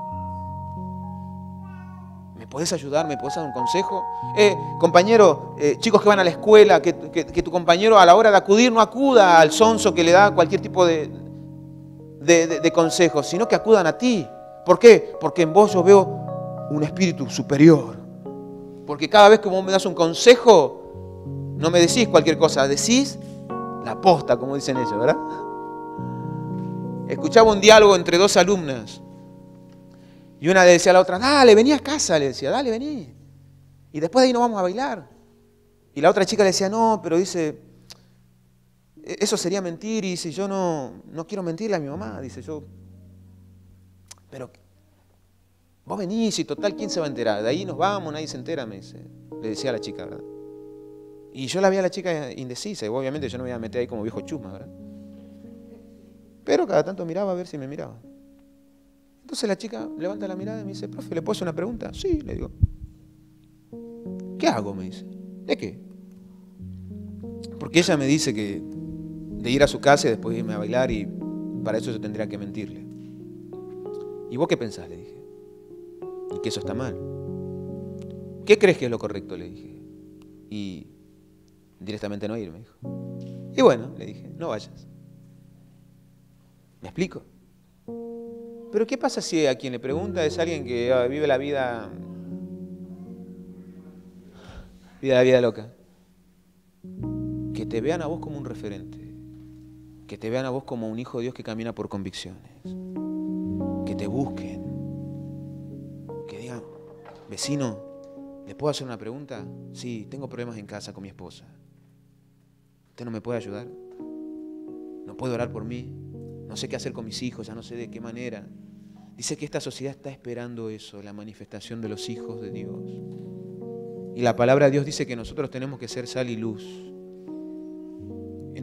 ¿Me podés ayudar? ¿Me podés dar un consejo? Eh, compañero, eh, chicos que van a la escuela, que tu compañero a la hora de acudir no acuda al sonso que le da cualquier tipo de, de, consejos, sino que acudan a ti. ¿Por qué? Porque en vos yo veo un espíritu superior. Porque cada vez que vos me das un consejo, no me decís cualquier cosa, decís la posta, como dicen ellos, ¿verdad? Escuchaba un diálogo entre dos alumnas. Y una le decía a la otra, dale, vení a casa, le decía, dale, vení. Y después de ahí nos vamos a bailar. Y la otra chica le decía, no, pero dice, eso sería mentir y si yo no, no quiero mentirle a mi mamá, dice yo, pero vos venís y total, ¿quién se va a enterar? De ahí nos vamos, nadie se entera, me dice, le decía a la chica, ¿verdad? Y yo la veía a la chica indecisa y obviamente yo no me iba a meter ahí como viejo chusma, ¿verdad? Pero cada tanto miraba a ver si me miraba. Entonces la chica levanta la mirada y me dice, profe, ¿le puedo hacer una pregunta? Sí, le digo. ¿Qué hago? Me dice. ¿De qué? Porque ella me dice que de ir a su casa y después irme a bailar y para eso yo tendría que mentirle. ¿Y vos qué pensás? Le dije. Y que eso está mal. ¿Qué crees que es lo correcto? Le dije. Y directamente no irme dijo. Y bueno, le dije, no vayas. ¿Me explico? Pero ¿qué pasa si a quien le pregunta es alguien que ah, vive la vida... Vive la vida loca? Que te vean a vos como un referente que te vean a vos como un hijo de Dios que camina por convicciones, que te busquen, que digan, vecino, ¿le puedo hacer una pregunta? Sí, tengo problemas en casa con mi esposa. ¿Usted no me puede ayudar? ¿No puede orar por mí? No sé qué hacer con mis hijos, ya no sé de qué manera. Dice que esta sociedad está esperando eso, la manifestación de los hijos de Dios. Y la palabra de Dios dice que nosotros tenemos que ser sal y luz.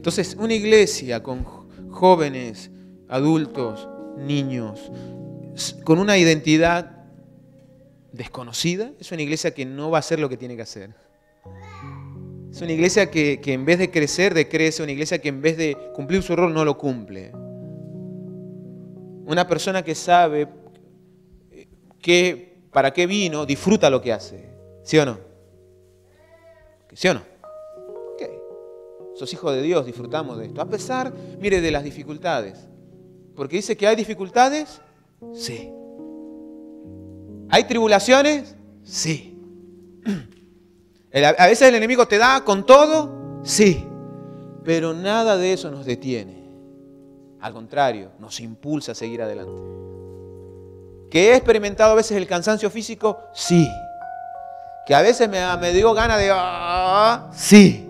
Entonces, una iglesia con jóvenes, adultos, niños, con una identidad desconocida, es una iglesia que no va a hacer lo que tiene que hacer. Es una iglesia que, en vez de crecer, decrece, una iglesia que en vez de cumplir su rol no lo cumple. Una persona que sabe eh, que para qué vino, disfruta lo que hace. ¿Sí o no? ¿Sí o no? hijos de Dios disfrutamos de esto, a pesar, mire, de las dificultades. Porque dice que hay dificultades, sí. ¿Hay tribulaciones? Sí. A veces el enemigo te da con todo, sí. Pero nada de eso nos detiene. Al contrario, nos impulsa a seguir adelante. ¿Que he experimentado a veces el cansancio físico? Sí. ¿Que a veces me, dio gana de... Ah, sí.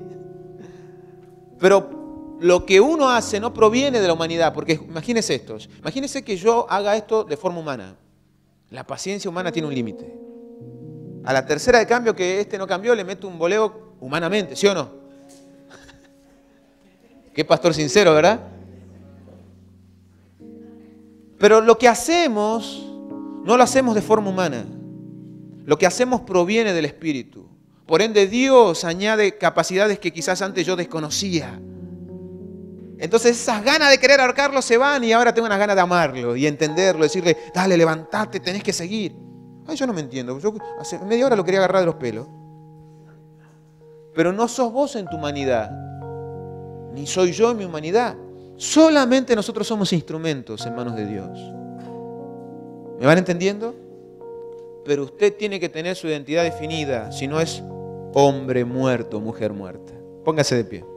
Pero lo que uno hace no proviene de la humanidad, porque imagínense esto, imagínense que yo haga esto de forma humana. La paciencia humana tiene un límite. A la tercera de cambio que este no cambió, le meto un boleo humanamente, ¿sí o no? Qué pastor sincero, ¿verdad? Pero lo que hacemos no lo hacemos de forma humana. Lo que hacemos proviene del Espíritu. Por ende, Dios añade capacidades que quizás antes yo desconocía. Entonces esas ganas de querer ahorcarlo se van y ahora tengo unas ganas de amarlo y entenderlo, decirle, dale, levantate, tenés que seguir. Ay, yo no me entiendo. Yo hace media hora lo quería agarrar de los pelos. Pero no sos vos en tu humanidad, ni soy yo en mi humanidad. Solamente nosotros somos instrumentos en manos de Dios. ¿Me van entendiendo? pero usted tiene que tener su identidad definida, si no es hombre muerto, mujer muerta. Póngase de pie.